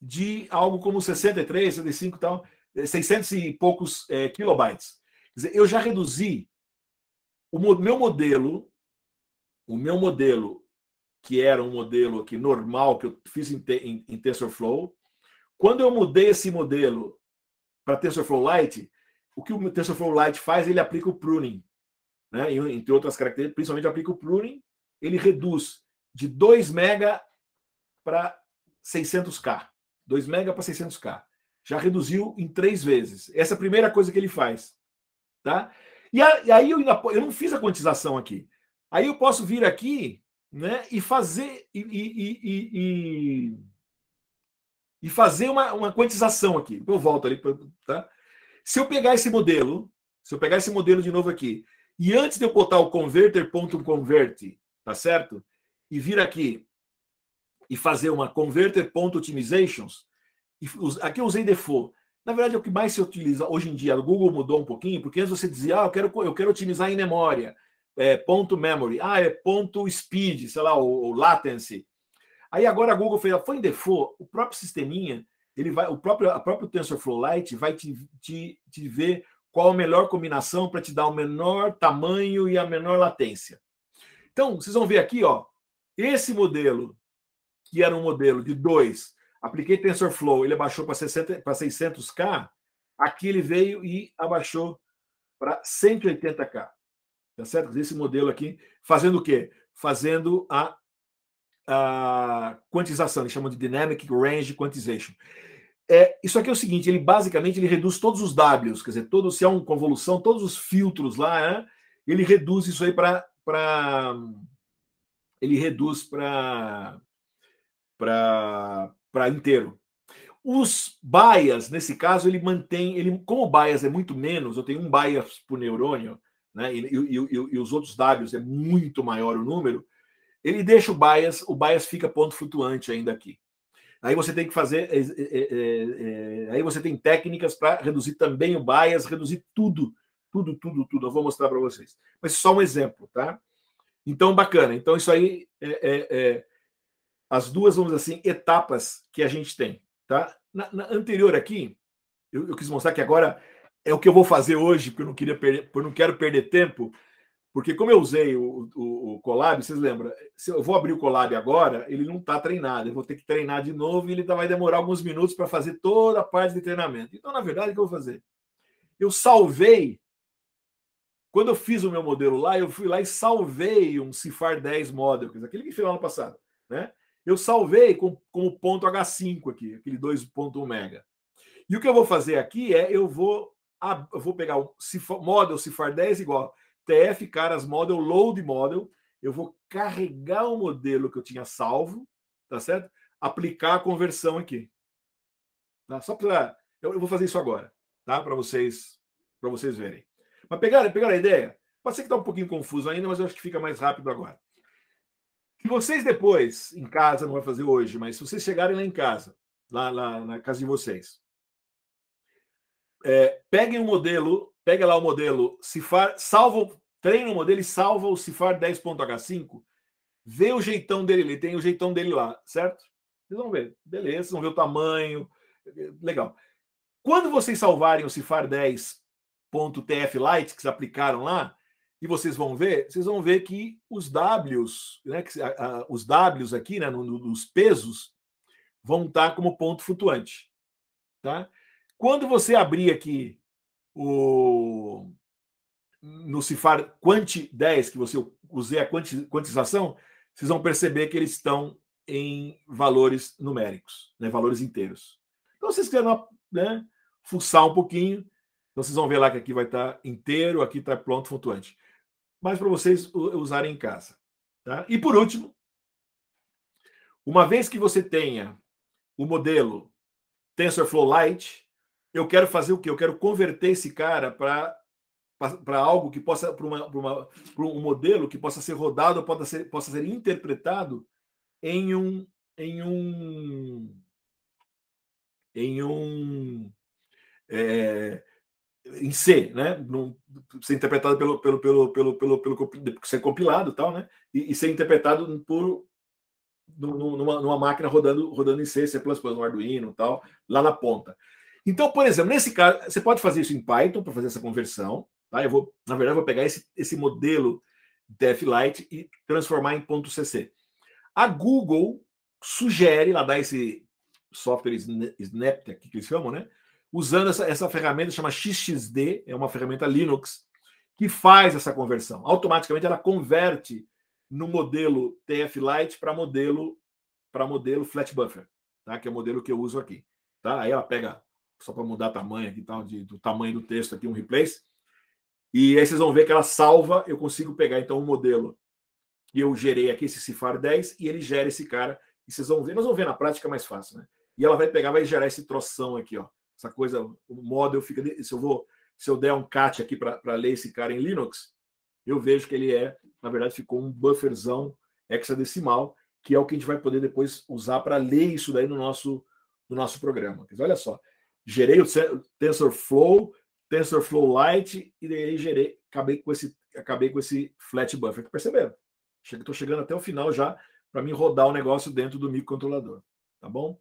de algo como 63, 65 tal, 600 é, e poucos é, kilobytes. Quer dizer, eu já reduzi o meu modelo, o meu modelo que era um modelo aqui normal que eu fiz em, em, em TensorFlow. Quando eu mudei esse modelo para TensorFlow Lite, o que o TensorFlow Lite faz, ele aplica o pruning, né? entre outras características, principalmente aplica o pruning, ele reduz de 2 mega para 600k, 2 mega para 600k. Já reduziu em três vezes. Essa é a primeira coisa que ele faz, tá? E, aí eu, ainda, eu não fiz a quantização aqui. Aí eu posso vir aqui né? E fazer e, e, e, e fazer uma, uma quantização aqui. Eu volto ali, tá? Se eu pegar esse modelo, se eu pegar esse modelo de novo aqui, e antes de eu botar o converter.convert, tá certo? E vir aqui e fazer uma converter.optimizations, aqui eu usei default. Na verdade, é o que mais se utiliza hoje em dia. O Google mudou um pouquinho, porque antes você dizia, ah, eu quero, eu quero otimizar em memória é, ponto memory, ah, é ponto speed, sei lá, o latency. Aí agora a Google fez, foi em default, o próprio sisteminha, ele vai, o próprio, a próprio TensorFlow Lite vai te, te, te ver qual a melhor combinação para te dar o menor tamanho e a menor latência. Então, vocês vão ver aqui, ó, esse modelo, que era um modelo de 2, apliquei TensorFlow, ele abaixou para 600K, aqui ele veio e abaixou para 180K. Tá certo? Esse modelo aqui, fazendo o quê? Fazendo a, a quantização, eles chamam de Dynamic Range Quantization. É, isso aqui é o seguinte, ele basicamente ele reduz todos os W's, quer dizer, todo, se é uma convolução, todos os filtros lá, né? ele reduz isso aí para. Ele reduz para para inteiro. Os bias, nesse caso, ele mantém, ele como o bias é muito menos, eu tenho um bias por neurônio, né, e, e, e, e, os outros Ws é muito maior o número, ele deixa o bias, o bias fica ponto flutuante ainda aqui. Aí você tem que fazer, é, é, é, é aí você tem técnicas para reduzir também o bias, reduzir tudo, tudo, tudo, tudo. Eu vou mostrar para vocês. Mas só um exemplo, tá? Então, bacana. Então, isso aí é, é, é as duas, vamos assim, etapas que a gente tem, tá? Na, na anterior aqui, eu, eu quis mostrar que agora é o que eu vou fazer hoje, porque eu não queria perder, porque não quero perder tempo, porque como eu usei o, o, o Collab, vocês lembram? Se eu vou abrir o Collab agora, ele não está treinado, eu vou ter que treinar de novo e ele tá, vai demorar alguns minutos para fazer toda a parte de treinamento. Então, na verdade, o que eu vou fazer? Eu salvei. Quando eu fiz o meu modelo lá, eu fui lá e salvei um Cifar 10 model, aquele que fiz lá no passado, né? Eu salvei com, com o ponto H5 aqui, aquele 2.1 mega. E o que eu vou fazer aqui é eu vou eu vou pegar o Cifar, model Cifar 10 igual TF caras model load model. Eu vou carregar o modelo que eu tinha salvo, tá certo? Aplicar a conversão aqui. Tá? Só para eu, eu, vou fazer isso agora, tá? Para vocês para vocês verem. Mas pegaram, pegaram a ideia? Pode ser que está um pouquinho confuso ainda, mas eu acho que fica mais rápido agora. Se vocês depois, em casa, não vai fazer hoje, mas se vocês chegarem lá em casa, lá, lá na casa de vocês, é, peguem o um modelo, pega lá o modelo Cifar, salva, treina o modelo e salva o Cifar 10.h5, vê o jeitão dele, ele tem o jeitão dele lá, certo? Vocês vão ver, beleza, vão ver o tamanho, legal. Quando vocês salvarem o Cifar 10.tf Lite que vocês aplicaram lá, e vocês vão ver, vocês vão ver que os Ws, né, que, a, a, os Ws aqui, né, nos no, pesos, vão estar como ponto flutuante, tá? Quando você abrir aqui o no Cifar Quant 10, que você usei a quantização, vocês vão perceber que eles estão em valores numéricos, né, valores inteiros. Então, vocês querem né, né, fuçar um pouquinho, então vocês vão ver lá que aqui vai estar inteiro, aqui está pronto flutuante. Mas para vocês usarem em casa. Tá? E por último, uma vez que você tenha o modelo TensorFlow Lite, eu quero fazer o quê? Eu quero converter esse cara para para algo que possa para um modelo que possa ser rodado possa ser possa ser interpretado em um em um em um é, em C, né? Num, ser interpretado pelo pelo pelo pelo pelo, pelo, pelo ser compilado tal, né? E, e ser interpretado por numa, numa máquina rodando rodando em C, C++, no Arduino tal, lá na ponta. Então, por exemplo, nesse caso, você pode fazer isso em Python para fazer essa conversão. Tá? Eu vou, na verdade, vou pegar esse, esse modelo Lite e transformar em .cc. A Google sugere, ela dá esse software Snap, que eles chamam, né? Usando essa, essa ferramenta chama XXD, é uma ferramenta Linux que faz essa conversão. Automaticamente ela converte no modelo TF Lite para modelo para modelo Flat Buffer, tá? Que é o modelo que eu uso aqui, tá? Aí ela pega só para mudar tamanho aqui, tal De, do tamanho do texto aqui, um replace. E aí vocês vão ver que ela salva, eu consigo pegar então o um modelo que eu gerei aqui, esse Cifar 10, e ele gera esse cara. E vocês vão ver, nós vamos ver na prática mais fácil, né? E ela vai pegar, vai gerar esse troção aqui, ó. Essa coisa, o model fica. Se eu vou, se eu der um cat aqui para ler esse cara em Linux, eu vejo que ele é, na verdade, ficou um bufferzão hexadecimal, que é o que a gente vai poder depois usar para ler isso daí no nosso, no nosso programa. Mas olha só, gerei o TensorFlow, TensorFlow Lite e daí gerei, acabei com esse, acabei com esse flat buffer. Tá Perceberam? Estou chegando até o final já para mim rodar o negócio dentro do microcontrolador, tá bom?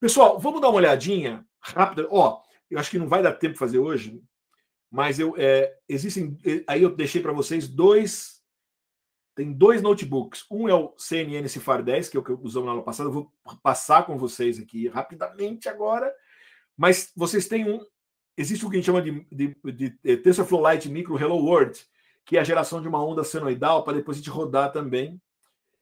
Pessoal, vamos dar uma olhadinha rápida. Ó, eu acho que não vai dar tempo fazer hoje, mas eu é, existem aí eu deixei para vocês dois tem dois notebooks. Um é o CNN Cifar 10, que é o que usamos na aula passada, eu vou passar com vocês aqui rapidamente agora. Mas vocês têm um. Existe o que a gente chama de, de, de eh, TensorFlow Lite Micro Hello World, que é a geração de uma onda senoidal para depois a gente rodar também.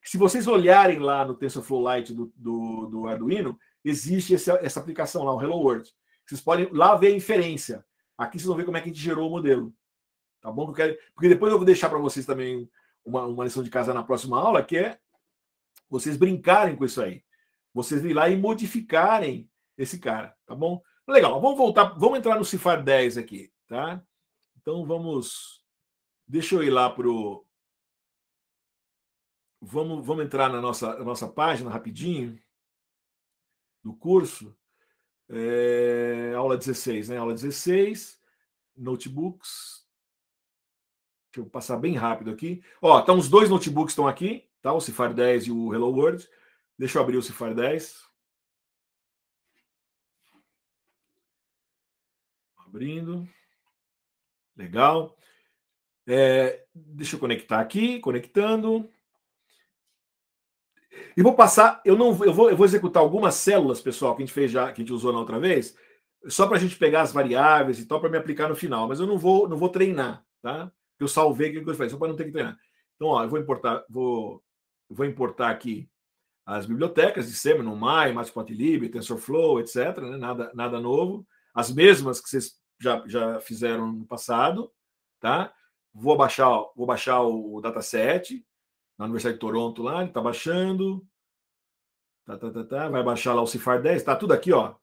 Se vocês olharem lá no TensorFlow Lite do, do, do Arduino, existe essa, essa, aplicação lá, o Hello World. Vocês podem lá ver a inferência. Aqui vocês vão ver como é que a gente gerou o modelo. Tá bom? Porque, porque depois eu vou deixar para vocês também uma, uma lição de casa na próxima aula, que é vocês brincarem com isso aí. Vocês ir lá e modificarem esse cara. Tá bom? Legal, vamos voltar, vamos entrar no Cifar 10 aqui, tá? Então vamos. Deixa eu ir lá pro. Vamos, vamos entrar na nossa, na nossa página rapidinho do curso. É, aula 16, né? Aula 16, notebooks. Deixa eu passar bem rápido aqui. Ó, então tá, os dois notebooks estão aqui, tá? O Cifar 10 e o Hello World. Deixa eu abrir o Cifar 10. Abrindo. Legal. É, deixa eu conectar aqui, conectando. E vou passar, eu não eu vou, eu vou executar algumas células, pessoal, que a gente fez já, que a gente usou na outra vez, só para a gente pegar as variáveis e tal, para me aplicar no final, mas eu não vou, não vou treinar, tá? Eu salvei aquilo que eu falei, só para não ter que treinar. Então, ó, eu vou importar, vou, vou importar aqui as bibliotecas de no Mai, Matplotlib, TensorFlow, etc. Né? Nada, nada novo as mesmas que vocês já, já fizeram no passado, tá? Vou baixar, vou baixar o dataset na Universidade de Toronto lá, ele tá baixando. Tá, tá, tá, tá, vai baixar lá o Cifar 10, tá tudo aqui, ó.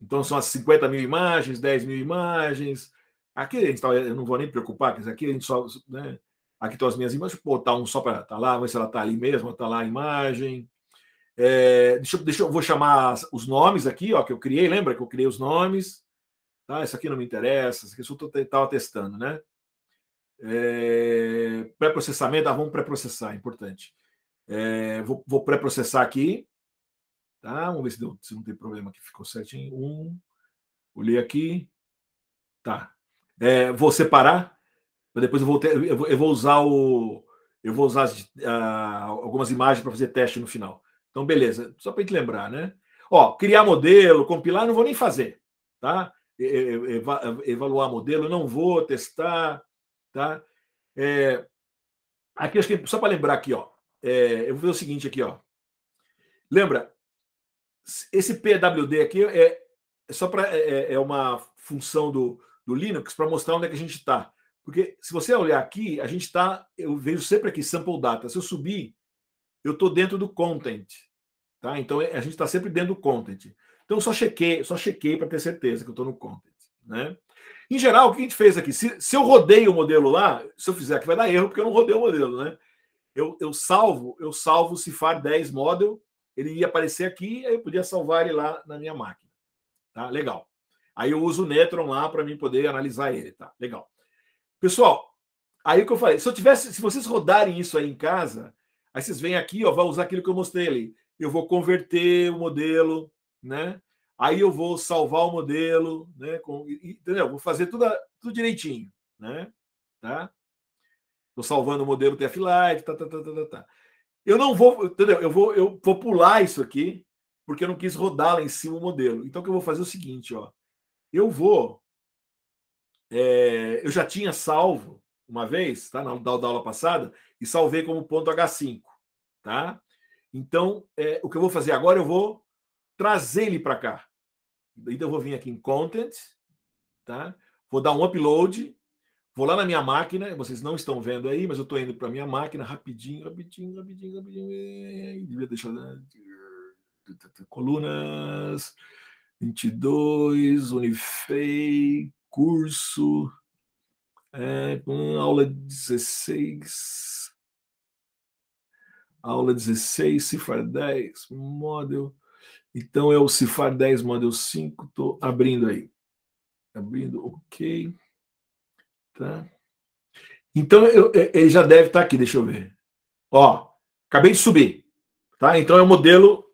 Então são as 50 mil imagens, 10 mil imagens. Aqui a gente tá, eu não vou nem preocupar, porque aqui a gente só. Né, aqui estão as minhas imagens, vou botar um só para tá lá, ver se ela tá ali mesmo, tá lá a imagem. É, deixa, deixa eu vou chamar os nomes aqui, ó, que eu criei, lembra que eu criei os nomes. Ah, isso aqui não me interessa, isso aqui eu estava testando, né? É, pré-processamento, ah, vamos pré-processar, é importante. É, vou, vou pré-processar aqui, tá? Vamos ver se, deu, se não tem problema que ficou certinho. Um, olhei aqui, tá? É, vou separar, depois eu vou, ter, eu, vou eu vou, usar o, eu vou usar as, a, ah, algumas imagens para fazer teste no final. Então, beleza, só para gente lembrar, né? Ó, criar modelo, compilar, não vou nem fazer, tá? evaluar modelo, não vou testar, tá? É, aqui acho que só para lembrar aqui, ó, é, eu vou fazer o seguinte aqui, ó. Lembra? Esse PWD aqui é, é só para é, é, uma função do, do Linux para mostrar onde é que a gente está. Porque se você olhar aqui, a gente está, eu vejo sempre aqui sample data. Se eu subir, eu estou dentro do content, tá? Então é, a gente está sempre dentro do content. Então só chequei, só chequei para ter certeza que eu estou no content, né? Em geral, o que a gente fez aqui? Se, se eu rodei o modelo lá, se eu fizer aqui vai dar erro porque eu não rodei o modelo, né? Eu, eu salvo, eu salvo o Cifar 10 model, ele ia aparecer aqui, aí eu podia salvar ele lá na minha máquina. Tá? Legal. Aí eu uso o Netron lá para mim poder analisar ele, tá? Legal. Pessoal, aí o que eu falei, se eu tivesse, se vocês rodarem isso aí em casa, aí vocês vêm aqui, ó, vai usar aquilo que eu mostrei ali. Eu vou converter o modelo né? Aí eu vou salvar o modelo, né? Com, entendeu? Vou fazer tudo, tudo direitinho, né? Tá? Estou salvando o modelo TF-Lite, tá, tá, tá, tá, tá, tá. Eu não vou, entendeu? Eu vou, eu vou pular isso aqui, porque eu não quis rodar lá em cima o modelo. Então, o que eu vou fazer é o seguinte, ó. Eu vou... É, eu já tinha salvo uma vez, tá? Na da, da aula passada, e salvei como ponto H5, tá? Então, é, o que eu vou fazer agora, eu vou trazer ele para cá. Então eu vou vir aqui em Content, tá? Vou dar um upload, vou lá na minha máquina, vocês não estão vendo aí, mas eu estou indo para minha máquina rapidinho, rapidinho, rapidinho, rapidinho. Devia deixar né? colunas 22, Unifei, curso é, com hum, aula 16. Aula 16, cifra 10, model então é o Cifar 10, modelo 5. Estou abrindo aí. Abrindo, ok. Tá. Então eu, é, ele já deve estar tá aqui, deixa eu ver. Ó, acabei de subir. Tá? Então é o modelo,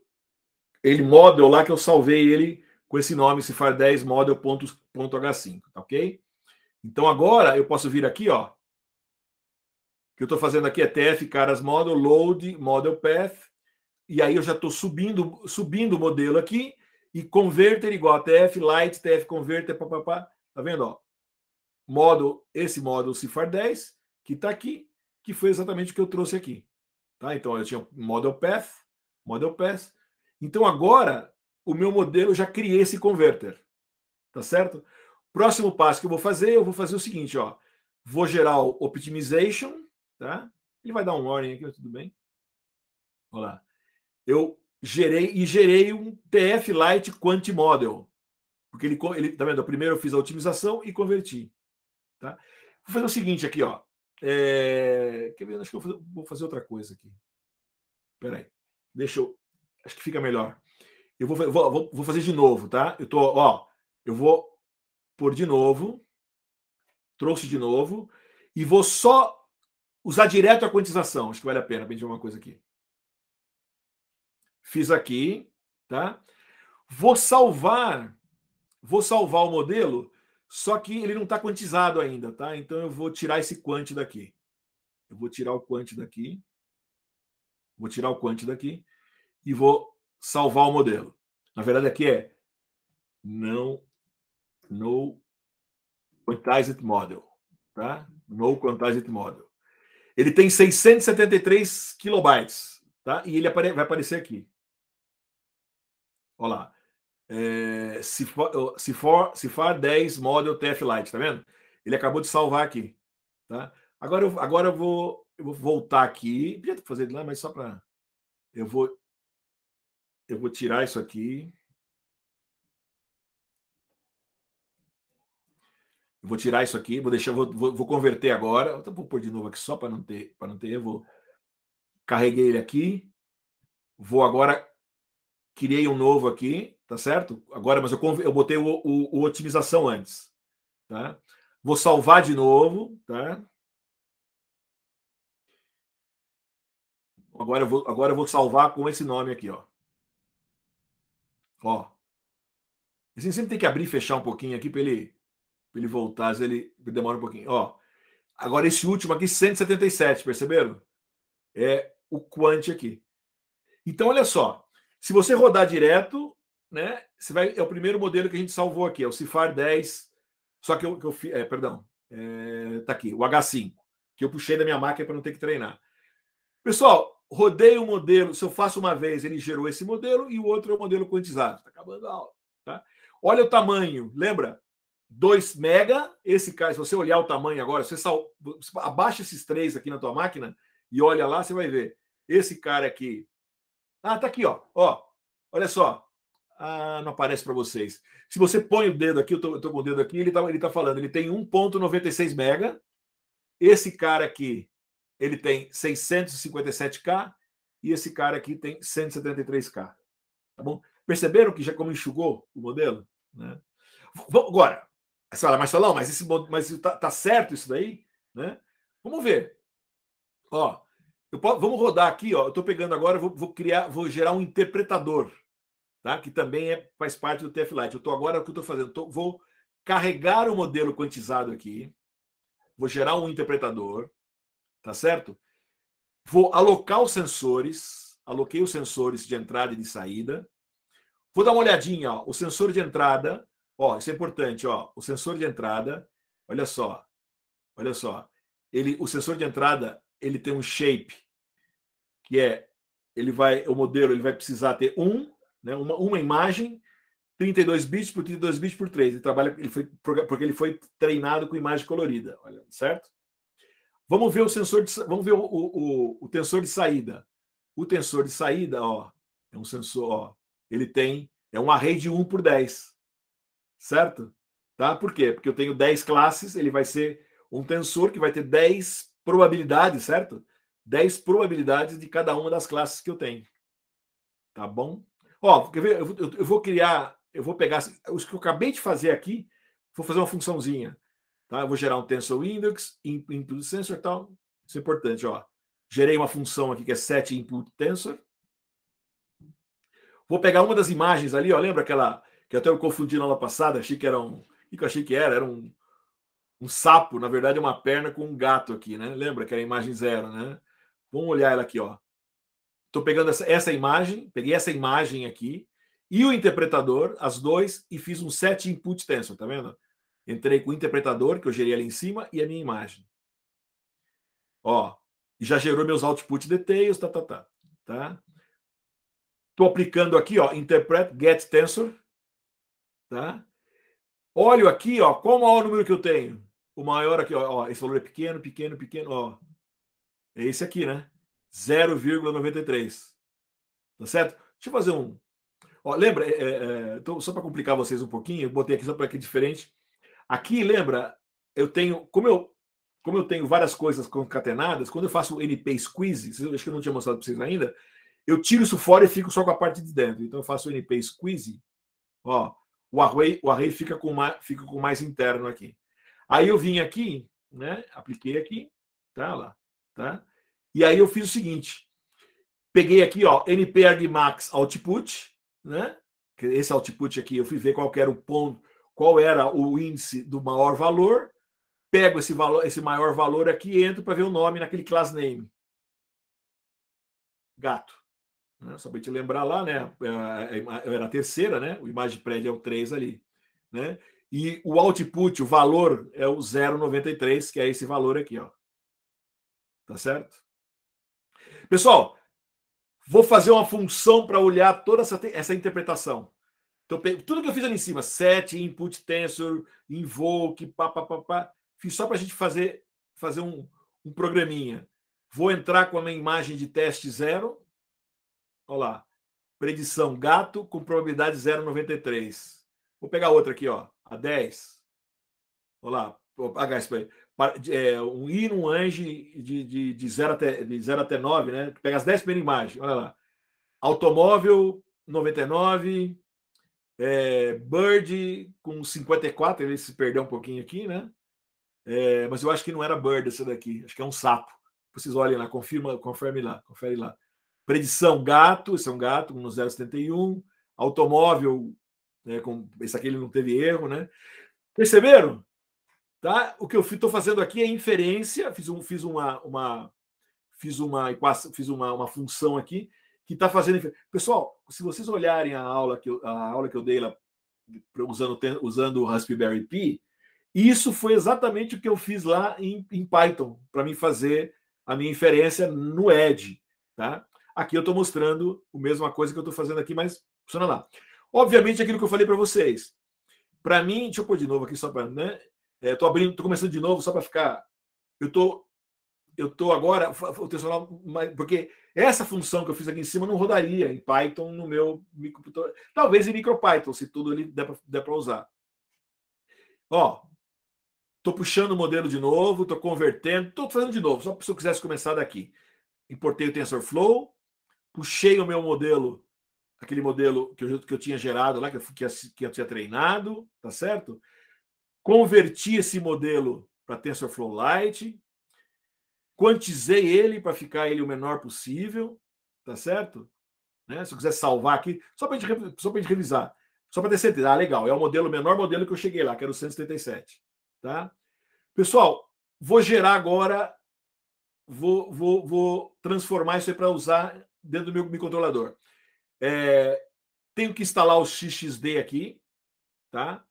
ele model lá que eu salvei ele com esse nome, Cifar 10 model.h5, tá ok? Então agora eu posso vir aqui, ó. O que eu estou fazendo aqui é TF caras model, load model path, e aí eu já estou subindo, subindo o modelo aqui, e converter igual a TF light, TF converter, papapá, tá vendo, ó? Modo esse módulo Cifar 10, que está aqui, que foi exatamente o que eu trouxe aqui, tá? Então eu tinha model path, model path. Então agora o meu modelo já criei esse converter, tá certo? Próximo passo que eu vou fazer, eu vou fazer o seguinte, ó. Vou gerar o optimization, tá? Ele vai dar um warning aqui, tudo bem. Olha lá eu gerei e gerei um TF Lite Quant Model. Porque ele, ele tá vendo? Primeiro eu fiz a otimização e converti. Tá? Vou fazer o seguinte aqui, ó. É... Quer ver? Acho que eu vou fazer, vou fazer outra coisa aqui. Peraí. Deixa eu. Acho que fica melhor. Eu vou, vou, vou fazer de novo, tá? Eu tô, ó. Eu vou pôr de novo. Trouxe de novo. E vou só usar direto a quantização. Acho que vale a pena. Pra gente ver uma coisa aqui. Fiz aqui, tá? Vou salvar, vou salvar o modelo, só que ele não está quantizado ainda, tá? Então eu vou tirar esse quant daqui. Eu vou tirar o quant daqui. Vou tirar o quant daqui e vou salvar o modelo. Na verdade aqui é não no quantized model, tá? No quantized model. Ele tem 673 kilobytes, tá? E ele vai aparecer aqui. Olha lá. É, se, for, se, for, se for 10 model TF Lite, tá vendo? Ele acabou de salvar aqui. Tá? Agora, eu, agora eu, vou, eu vou voltar aqui. Podia fazer ele lá, mas só para. Eu vou, eu vou tirar isso aqui. Eu vou tirar isso aqui, vou deixar, vou, vou converter agora. Então, vou pôr de novo aqui só para não ter, para não ter. Eu vou carreguei ele aqui. Vou agora criei um novo aqui, tá certo? Agora, mas eu, eu botei o, o, o otimização antes, tá? Vou salvar de novo, tá? Agora eu vou, agora eu vou salvar com esse nome aqui, ó. Ó. sempre tem que abrir e fechar um pouquinho aqui para ele, ele voltar, se ele demora um pouquinho. Ó. Agora esse último aqui, 177, perceberam? É o quant aqui. Então, olha só. Se você rodar direto, né, você vai, é o primeiro modelo que a gente salvou aqui, é o Cifar 10, só que eu, que eu é, perdão, é, tá aqui, o H5, que eu puxei da minha máquina para não ter que treinar. Pessoal, rodei o um modelo, se eu faço uma vez, ele gerou esse modelo e o outro é o modelo quantizado. Está acabando a aula. Tá? Olha o tamanho, lembra? 2 mega, esse cara, se você olhar o tamanho agora, você sal... abaixa esses três aqui na tua máquina e olha lá, você vai ver. Esse cara aqui ah, tá aqui, ó. ó olha só. Ah, não aparece para vocês. Se você põe o dedo aqui, eu tô, eu tô com o dedo aqui, ele tá, ele tá falando, ele tem 1.96 mega. Esse cara aqui, ele tem 657k e esse cara aqui tem 173k. Tá bom? Perceberam que já como enxugou o modelo? Né? Vamos, agora, você fala, mas, esse, mas tá, tá certo isso daí? Né? Vamos ver. Ó, posso, vamos rodar aqui, ó. Eu estou pegando agora, vou, vou, criar, vou gerar um interpretador, tá? Que também é, faz parte do TF Lite. Eu estou agora, o que eu estou fazendo? Tô, vou carregar o modelo quantizado aqui, vou gerar um interpretador, tá certo? Vou alocar os sensores, aloquei os sensores de entrada e de saída. Vou dar uma olhadinha, ó, o sensor de entrada, ó, isso é importante, ó, o sensor de entrada, olha só, olha só, ele, o sensor de entrada, ele tem um shape, que é ele vai o modelo ele vai precisar ter um, né, uma, uma imagem 32 bits por 32 bits por 3. Ele trabalha ele foi, porque ele foi treinado com imagem colorida, olha, certo? Vamos ver o sensor de, vamos ver o, o, o, tensor de saída. O tensor de saída, ó, é um sensor, ó, ele tem é um array de 1 por 10. Certo? Tá? Por quê? Porque eu tenho 10 classes, ele vai ser um tensor que vai ter 10 probabilidades, certo? 10 probabilidades de cada uma das classes que eu tenho. Tá bom? Ó, quer ver? Eu, vou criar, eu vou pegar os que eu acabei de fazer aqui, vou fazer uma funçãozinha. Tá? Eu vou gerar um tensor index, input sensor e tal. Isso é importante, ó. Gerei uma função aqui que é set input tensor. Vou pegar uma das imagens ali, ó. Lembra aquela que até eu confundi na aula passada? Achei que era um. O que eu achei que era? Era um, um sapo, na verdade, é uma perna com um gato aqui, né? Lembra que era a imagem zero, né? Vamos olhar ela aqui, ó. Estou pegando essa, essa imagem, peguei essa imagem aqui e o interpretador, as dois, e fiz um set input tensor, tá vendo? Entrei com o interpretador, que eu gerei ali em cima, e a minha imagem. Ó, já gerou meus output details, tá, tá, tá. tá? Estou aplicando aqui, ó, interpret get tensor, tá? Olho aqui, ó, qual o maior número que eu tenho? O maior aqui, ó, ó esse valor é pequeno, pequeno, pequeno, ó. É esse aqui, né? 0,93. Tá certo? Deixa eu fazer um. Ó, lembra, é, é, é então, só para complicar vocês um pouquinho, eu botei aqui só para que é diferente. Aqui, lembra, eu tenho. Como eu, como eu tenho várias coisas concatenadas, quando eu faço o NP Squeeze, acho que eu não tinha mostrado para vocês ainda, eu tiro isso fora e fico só com a parte de dentro. Então eu faço o NP Squeeze, ó, o array, o array fica, com mais, fica com mais interno aqui. Aí eu vim aqui, né? Apliquei aqui, tá lá, tá? E aí eu fiz o seguinte, peguei aqui, ó, NPR de max output, né? Esse output aqui, eu fui ver qual era o ponto, qual era o índice do maior valor, pego esse valor, esse maior valor aqui e entro para ver o nome naquele class name. Gato. Né? Só para te lembrar lá, né? É, é, é, eu era a terceira, né? O imagem prédio é o 3 ali, né? E o output, o valor, é o 0,93, que é esse valor aqui, ó. Tá certo? Pessoal, vou fazer uma função para olhar toda essa, essa interpretação. Então, tudo que eu fiz ali em cima, set, input tensor, invoke, pá fiz só para a gente fazer, fazer um, um programinha. Vou entrar com a minha imagem de teste zero. Olha lá. Predição gato com probabilidade 0,93. Vou pegar outra aqui, ó. A 10. Olha lá. H, é, um I num Ange de, de, de, 0 até, de até 9, né? pega as 10 primeiras imagens, olha lá. Automóvel 99, é, Bird com 54, ele se perdeu um pouquinho aqui, né? É, mas eu acho que não era Bird essa daqui, acho que é um sapo. Vocês olhem lá, confirma, confirme lá, confere lá. Predição gato, esse é um gato, no 071. Automóvel, né, com, esse aqui ele não teve erro, né? Perceberam? Tá? O que eu estou fazendo aqui é inferência, fiz, um, fiz, uma, uma, fiz, uma, fiz uma, uma função aqui que está fazendo. Pessoal, se vocês olharem a aula que eu, a aula que eu dei lá usando, usando o Raspberry Pi, isso foi exatamente o que eu fiz lá em, em Python para mim fazer a minha inferência no Edge. Tá? Aqui eu estou mostrando a mesma coisa que eu estou fazendo aqui, mas funciona lá. Obviamente, aquilo que eu falei para vocês. Para mim, deixa eu pôr de novo aqui só para. Né? É, estou abrindo, estou começando de novo só para ficar. Eu tô, eu tô agora o tensional, porque essa função que eu fiz aqui em cima não rodaria em Python no meu microcomputador. Talvez em MicroPython, se tudo ali der para usar. Ó, tô puxando o modelo de novo, tô convertendo, tô fazendo de novo, só se eu quisesse começar daqui. Importei o TensorFlow, puxei o meu modelo, aquele modelo que eu, que eu tinha gerado lá, que eu, que eu tinha treinado, tá certo? converti esse modelo para TensorFlow Lite, quantizei ele para ficar ele o menor possível, tá certo? Né? Se eu quiser salvar aqui, só para a gente revisar, só para ter certeza. Ah, legal, é o modelo, o menor modelo que eu cheguei lá, que era o 137, tá? Pessoal, vou gerar agora, vou, vou, vou transformar isso aí para usar dentro do meu microcontrolador. É, tenho que instalar o XXD aqui, tá?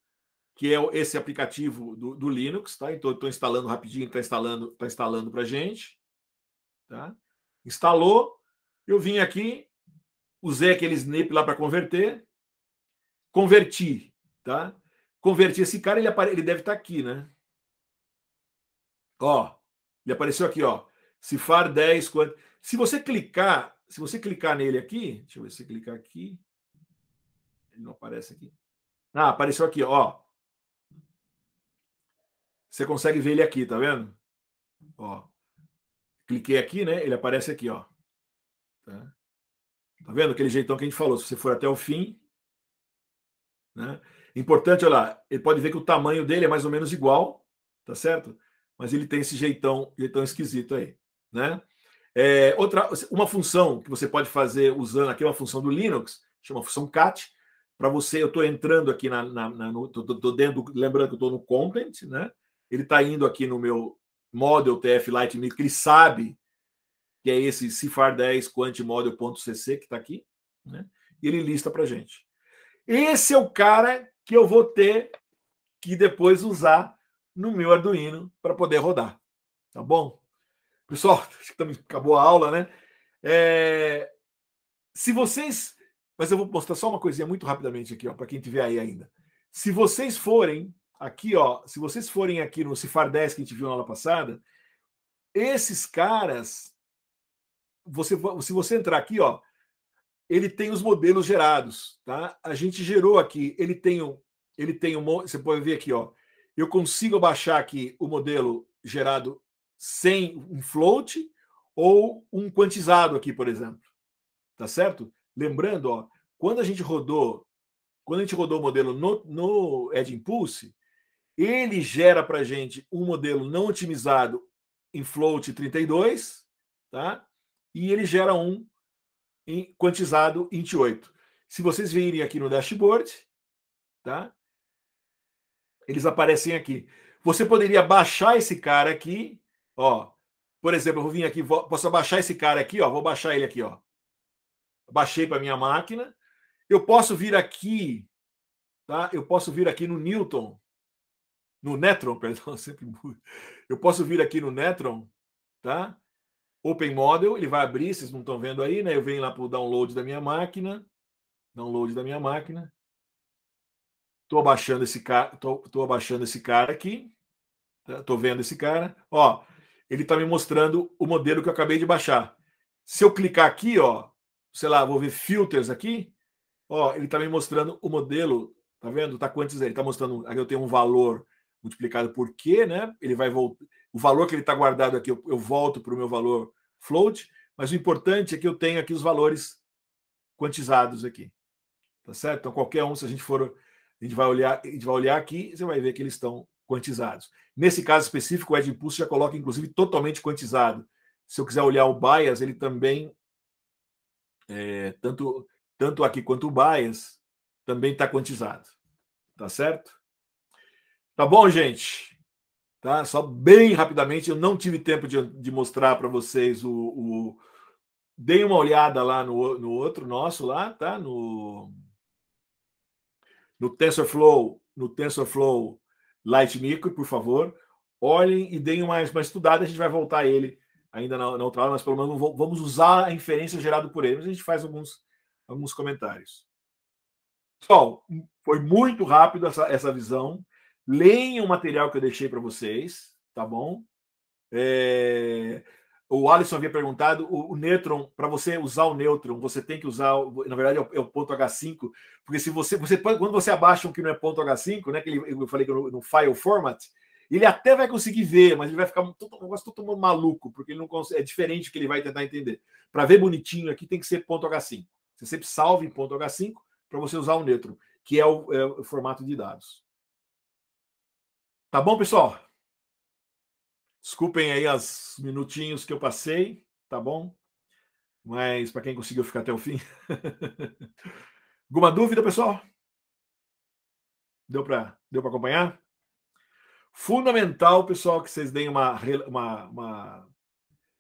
que é esse aplicativo do, do Linux, tá? Então estou instalando rapidinho, está instalando, tá instalando para gente, tá? Instalou, eu vim aqui, usei aquele snap lá para converter, converti, tá? Converti esse cara, ele, apare... ele deve estar tá aqui, né? Ó, ele apareceu aqui, ó. Cifar 10, quanto... Se você clicar, se você clicar nele aqui, deixa eu ver se clicar aqui, ele não aparece aqui. Ah, apareceu aqui, ó. Você consegue ver ele aqui, tá vendo? Ó. Cliquei aqui, né? Ele aparece aqui, ó. Tá, tá vendo aquele jeitão que a gente falou? Se você for até o fim, né? Importante, olha lá, ele pode ver que o tamanho dele é mais ou menos igual, tá certo? Mas ele tem esse jeitão, jeitão esquisito aí, né? É, outra, uma função que você pode fazer usando aqui é uma função do Linux, chama função cat, para você, eu estou entrando aqui na, na, na no, tô, tô dentro, lembrando que eu estou no content, né? Ele está indo aqui no meu model TF Lite Micro, que ele sabe que é esse Cifar 10 quantmodel.cc que está aqui, né? E ele lista para gente. Esse é o cara que eu vou ter que depois usar no meu Arduino para poder rodar. Tá bom? Pessoal, [LAUGHS] acho que também acabou a aula, né? É... Se vocês. Mas eu vou mostrar só uma coisinha muito rapidamente aqui, ó, para quem tiver aí ainda. Se vocês forem Aqui, ó, se vocês forem aqui no Cifardés que a gente viu na aula passada, esses caras, você, se você entrar aqui, ó, ele tem os modelos gerados, tá? A gente gerou aqui, ele tem um, ele tem um, você pode ver aqui, ó, eu consigo baixar aqui o modelo gerado sem um float ou um quantizado aqui, por exemplo, tá certo? Lembrando, ó, quando a gente rodou, quando a gente rodou o modelo no, no Ed Impulse, ele gera para a gente um modelo não otimizado em float 32, tá? E ele gera um em, quantizado 28. Se vocês virem aqui no dashboard, tá? Eles aparecem aqui. Você poderia baixar esse cara aqui, ó. Por exemplo, eu vou vir aqui, vou, posso baixar esse cara aqui, ó. Vou baixar ele aqui, ó. Baixei para minha máquina. Eu posso vir aqui, tá? Eu posso vir aqui no Newton, no Netron, [LAUGHS] perdão, sempre Eu posso vir aqui no Netron, tá? Open Model, ele vai abrir, vocês não estão vendo aí, né? Eu venho lá para o download da minha máquina. Download da minha máquina. Estou abaixando esse cara, tô, abaixando esse cara aqui. Estou tá? vendo esse cara. Ó, ele está me mostrando o modelo que eu acabei de baixar. Se eu clicar aqui, ó, sei lá, vou ver filters aqui, ó, ele está me mostrando o modelo, tá vendo? Tá quantos? Ele está mostrando, aqui eu tenho um valor multiplicado por Q, né? Ele vai voltar. O valor que ele está guardado aqui, eu, eu volto para o meu valor float, mas o importante é que eu tenho aqui os valores quantizados aqui. Tá certo? Então, qualquer um, se a gente for. A gente vai olhar, a gente vai olhar aqui, você vai ver que eles estão quantizados. Nesse caso específico, o Ed Impulse já coloca, inclusive, totalmente quantizado. Se eu quiser olhar o bias, ele também, é, tanto, tanto aqui quanto o bias, também está quantizado. Tá certo? Tá bom, gente? Tá? Só bem rapidamente, eu não tive tempo de, de mostrar para vocês o, o, Dei uma olhada lá no, no outro nosso, lá, tá? No, no TensorFlow, no TensorFlow Light Micro, por favor. Olhem e deem mais uma estudada, a gente vai voltar a ele ainda na, na outra aula, mas pelo menos vamos usar a inferência gerada por ele. Mas a gente faz alguns, alguns comentários. Pessoal, foi muito rápido essa, essa visão. Leiam o material que eu deixei para vocês, tá bom? É... O Alisson havia perguntado, o, o para você usar o neutron. você tem que usar, na verdade, é o, é o, ponto H5, porque se você, você quando você abaixa um que não é ponto H5, né, que ele, eu falei que no, no, file format, ele até vai conseguir ver, mas ele vai ficar um negócio todo maluco, porque ele não consegue, é diferente que ele vai tentar entender. Para ver bonitinho aqui tem que ser ponto H5. Você sempre salve em ponto H5 para você usar o neutron, que é o, é o formato de dados. Tá bom, pessoal? Desculpem aí os minutinhos que eu passei, tá bom? Mas para quem conseguiu ficar até o fim. [LAUGHS] Alguma dúvida, pessoal? Deu para deu acompanhar? Fundamental, pessoal, que vocês deem uma, uma, uma,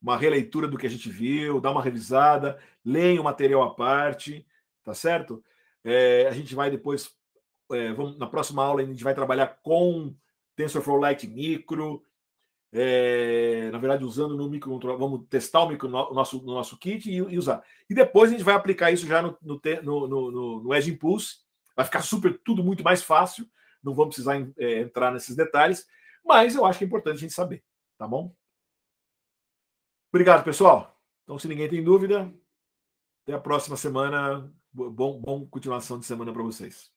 uma releitura do que a gente viu, dá uma revisada, leem o material à parte, tá certo? É, a gente vai depois, é, vamos, na próxima aula, a gente vai trabalhar com TensorFlow Lite Micro, é, na verdade, usando no microcontrolador, vamos testar o, micro, no, nosso, no nosso kit e, e, usar. E depois a gente vai aplicar isso já no, no, no, no, no Edge Impulse, vai ficar super tudo muito mais fácil, não vamos precisar é, entrar nesses detalhes, mas eu acho que é importante a gente saber, tá bom? Obrigado, pessoal. Então, se ninguém tem dúvida, até a próxima semana. Bom, bom continuação de semana para vocês.